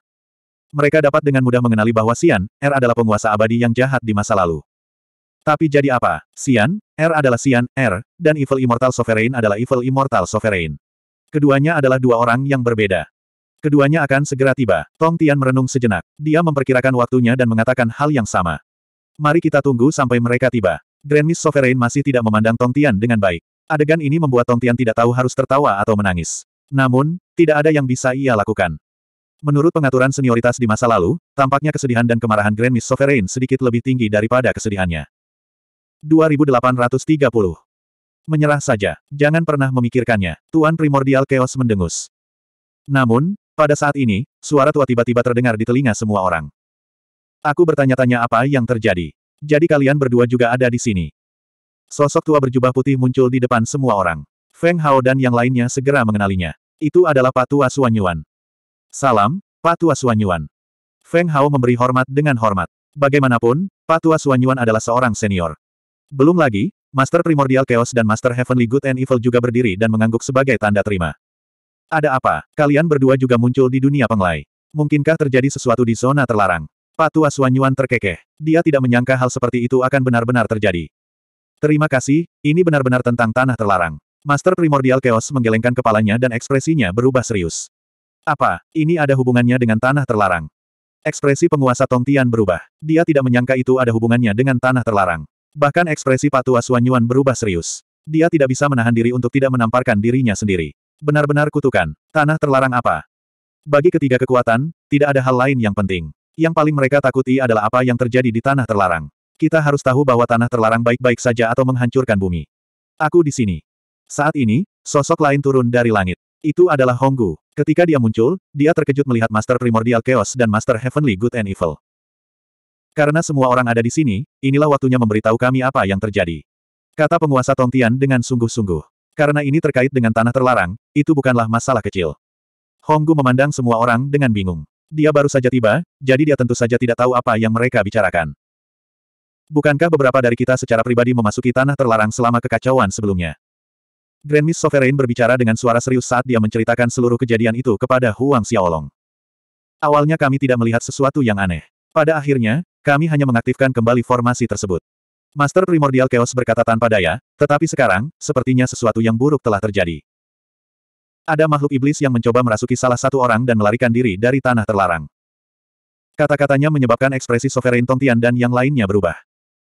Mereka dapat dengan mudah mengenali bahwa Xian, Er adalah penguasa abadi yang jahat di masa lalu. Tapi jadi apa? Xian, Er adalah Xian, Er, dan Evil Immortal Sovereign adalah Evil Immortal Sovereign. Keduanya adalah dua orang yang berbeda. Keduanya akan segera tiba. Tong Tian merenung sejenak. Dia memperkirakan waktunya dan mengatakan hal yang sama. Mari kita tunggu sampai mereka tiba. Grand Miss Sovereign masih tidak memandang Tong Tian dengan baik. Adegan ini membuat Tong Tian tidak tahu harus tertawa atau menangis. Namun, tidak ada yang bisa ia lakukan. Menurut pengaturan senioritas di masa lalu, tampaknya kesedihan dan kemarahan Grand Miss Sovereign sedikit lebih tinggi daripada kesedihannya. 2830 Menyerah saja. Jangan pernah memikirkannya. Tuan Primordial Chaos mendengus. Namun, pada saat ini, suara tua tiba-tiba terdengar di telinga semua orang. Aku bertanya-tanya apa yang terjadi. Jadi kalian berdua juga ada di sini. Sosok tua berjubah putih muncul di depan semua orang. Feng Hao dan yang lainnya segera mengenalinya. Itu adalah Patua Suanyuan. Salam, Patua Suanyuan. Feng Hao memberi hormat dengan hormat. Bagaimanapun, Patua Suanyuan adalah seorang senior. Belum lagi, Master Primordial Chaos dan Master Heavenly Good and Evil juga berdiri dan mengangguk sebagai tanda terima. Ada apa? Kalian berdua juga muncul di dunia penglai. Mungkinkah terjadi sesuatu di zona terlarang? Patu Aswanyuan terkekeh. Dia tidak menyangka hal seperti itu akan benar-benar terjadi. Terima kasih, ini benar-benar tentang tanah terlarang. Master Primordial Chaos menggelengkan kepalanya dan ekspresinya berubah serius. Apa, ini ada hubungannya dengan tanah terlarang? Ekspresi penguasa Tongtian berubah. Dia tidak menyangka itu ada hubungannya dengan tanah terlarang. Bahkan ekspresi Patua Suanyuan berubah serius. Dia tidak bisa menahan diri untuk tidak menamparkan dirinya sendiri. Benar-benar kutukan. Tanah terlarang apa? Bagi ketiga kekuatan, tidak ada hal lain yang penting. Yang paling mereka takuti adalah apa yang terjadi di tanah terlarang. Kita harus tahu bahwa tanah terlarang baik-baik saja atau menghancurkan bumi. Aku di sini. Saat ini, sosok lain turun dari langit. Itu adalah Honggu. Ketika dia muncul, dia terkejut melihat Master Primordial Chaos dan Master Heavenly Good and Evil. Karena semua orang ada di sini, inilah waktunya memberitahu kami apa yang terjadi. Kata penguasa Tongtian dengan sungguh-sungguh. Karena ini terkait dengan tanah terlarang, itu bukanlah masalah kecil. Honggu memandang semua orang dengan bingung. Dia baru saja tiba, jadi dia tentu saja tidak tahu apa yang mereka bicarakan. Bukankah beberapa dari kita secara pribadi memasuki tanah terlarang selama kekacauan sebelumnya? Grand Miss Sovereign berbicara dengan suara serius saat dia menceritakan seluruh kejadian itu kepada Huang Xiaolong. Awalnya kami tidak melihat sesuatu yang aneh. Pada akhirnya, kami hanya mengaktifkan kembali formasi tersebut. Master Primordial Chaos berkata tanpa daya, tetapi sekarang, sepertinya sesuatu yang buruk telah terjadi. Ada makhluk iblis yang mencoba merasuki salah satu orang dan melarikan diri dari tanah terlarang. Kata-katanya menyebabkan ekspresi Sovereign Tongtian dan yang lainnya berubah.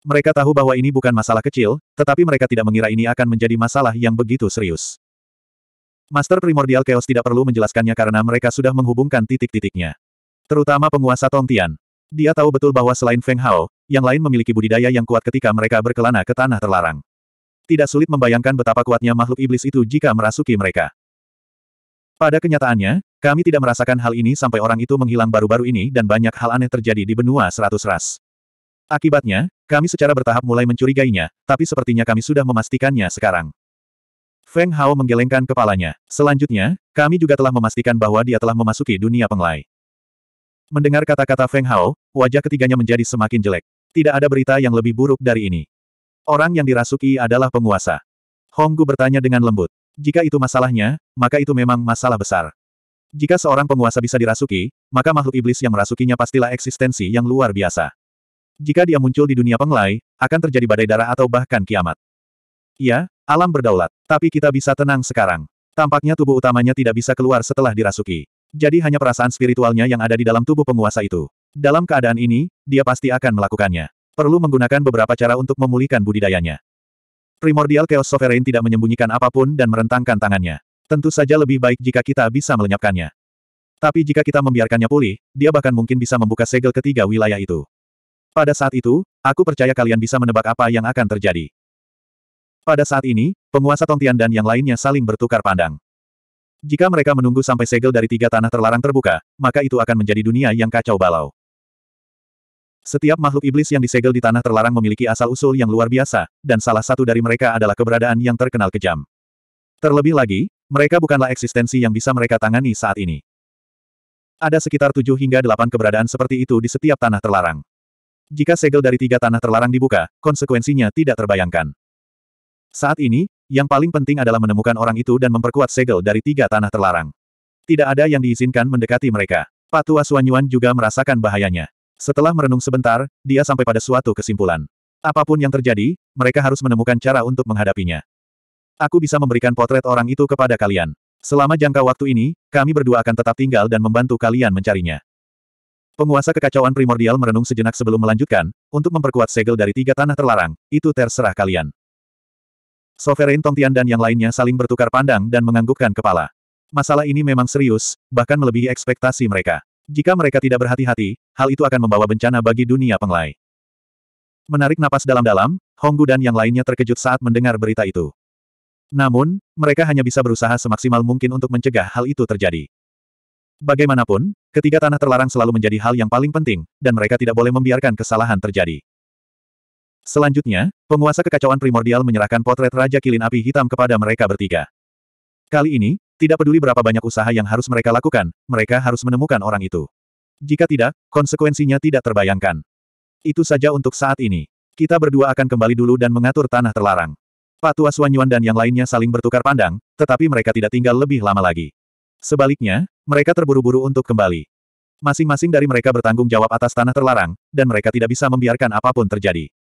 Mereka tahu bahwa ini bukan masalah kecil, tetapi mereka tidak mengira ini akan menjadi masalah yang begitu serius. Master Primordial Chaos tidak perlu menjelaskannya karena mereka sudah menghubungkan titik-titiknya. Terutama penguasa Tongtian. Dia tahu betul bahwa selain Feng Hao, yang lain memiliki budidaya yang kuat ketika mereka berkelana ke tanah terlarang. Tidak sulit membayangkan betapa kuatnya makhluk iblis itu jika merasuki mereka. Pada kenyataannya, kami tidak merasakan hal ini sampai orang itu menghilang baru-baru ini dan banyak hal aneh terjadi di benua seratus ras. Akibatnya, kami secara bertahap mulai mencurigainya, tapi sepertinya kami sudah memastikannya sekarang. Feng Hao menggelengkan kepalanya. Selanjutnya, kami juga telah memastikan bahwa dia telah memasuki dunia penglai. Mendengar kata-kata Feng Hao, wajah ketiganya menjadi semakin jelek. Tidak ada berita yang lebih buruk dari ini. Orang yang dirasuki adalah penguasa. Honggu bertanya dengan lembut. Jika itu masalahnya, maka itu memang masalah besar. Jika seorang penguasa bisa dirasuki, maka makhluk iblis yang merasukinya pastilah eksistensi yang luar biasa. Jika dia muncul di dunia penglai, akan terjadi badai darah atau bahkan kiamat. Ya, alam berdaulat. Tapi kita bisa tenang sekarang. Tampaknya tubuh utamanya tidak bisa keluar setelah dirasuki. Jadi hanya perasaan spiritualnya yang ada di dalam tubuh penguasa itu. Dalam keadaan ini, dia pasti akan melakukannya. Perlu menggunakan beberapa cara untuk memulihkan budidayanya. Primordial Chaos Sovereign tidak menyembunyikan apapun dan merentangkan tangannya. Tentu saja lebih baik jika kita bisa melenyapkannya. Tapi jika kita membiarkannya pulih, dia bahkan mungkin bisa membuka segel ketiga wilayah itu. Pada saat itu, aku percaya kalian bisa menebak apa yang akan terjadi. Pada saat ini, penguasa Tongtian dan yang lainnya saling bertukar pandang. Jika mereka menunggu sampai segel dari tiga tanah terlarang terbuka, maka itu akan menjadi dunia yang kacau balau. Setiap makhluk iblis yang disegel di tanah terlarang memiliki asal-usul yang luar biasa, dan salah satu dari mereka adalah keberadaan yang terkenal kejam. Terlebih lagi, mereka bukanlah eksistensi yang bisa mereka tangani saat ini. Ada sekitar tujuh hingga delapan keberadaan seperti itu di setiap tanah terlarang. Jika segel dari tiga tanah terlarang dibuka, konsekuensinya tidak terbayangkan. Saat ini, yang paling penting adalah menemukan orang itu dan memperkuat segel dari tiga tanah terlarang. Tidak ada yang diizinkan mendekati mereka. Patua Suanyuan juga merasakan bahayanya. Setelah merenung sebentar, dia sampai pada suatu kesimpulan. Apapun yang terjadi, mereka harus menemukan cara untuk menghadapinya. Aku bisa memberikan potret orang itu kepada kalian. Selama jangka waktu ini, kami berdua akan tetap tinggal dan membantu kalian mencarinya. Penguasa kekacauan primordial merenung sejenak sebelum melanjutkan, untuk memperkuat segel dari tiga tanah terlarang, itu terserah kalian. Sovereign Tongtian dan yang lainnya saling bertukar pandang dan menganggukkan kepala. Masalah ini memang serius, bahkan melebihi ekspektasi mereka. Jika mereka tidak berhati-hati, hal itu akan membawa bencana bagi dunia penglai. Menarik napas dalam-dalam, Honggu dan yang lainnya terkejut saat mendengar berita itu. Namun, mereka hanya bisa berusaha semaksimal mungkin untuk mencegah hal itu terjadi. Bagaimanapun, ketiga tanah terlarang selalu menjadi hal yang paling penting, dan mereka tidak boleh membiarkan kesalahan terjadi. Selanjutnya, penguasa kekacauan primordial menyerahkan potret Raja Kilin Api Hitam kepada mereka bertiga. Kali ini, tidak peduli berapa banyak usaha yang harus mereka lakukan, mereka harus menemukan orang itu. Jika tidak, konsekuensinya tidak terbayangkan. Itu saja untuk saat ini. Kita berdua akan kembali dulu dan mengatur tanah terlarang. Patua Suanyuan dan yang lainnya saling bertukar pandang, tetapi mereka tidak tinggal lebih lama lagi. Sebaliknya, mereka terburu-buru untuk kembali. Masing-masing dari mereka bertanggung jawab atas tanah terlarang, dan mereka tidak bisa membiarkan apapun terjadi.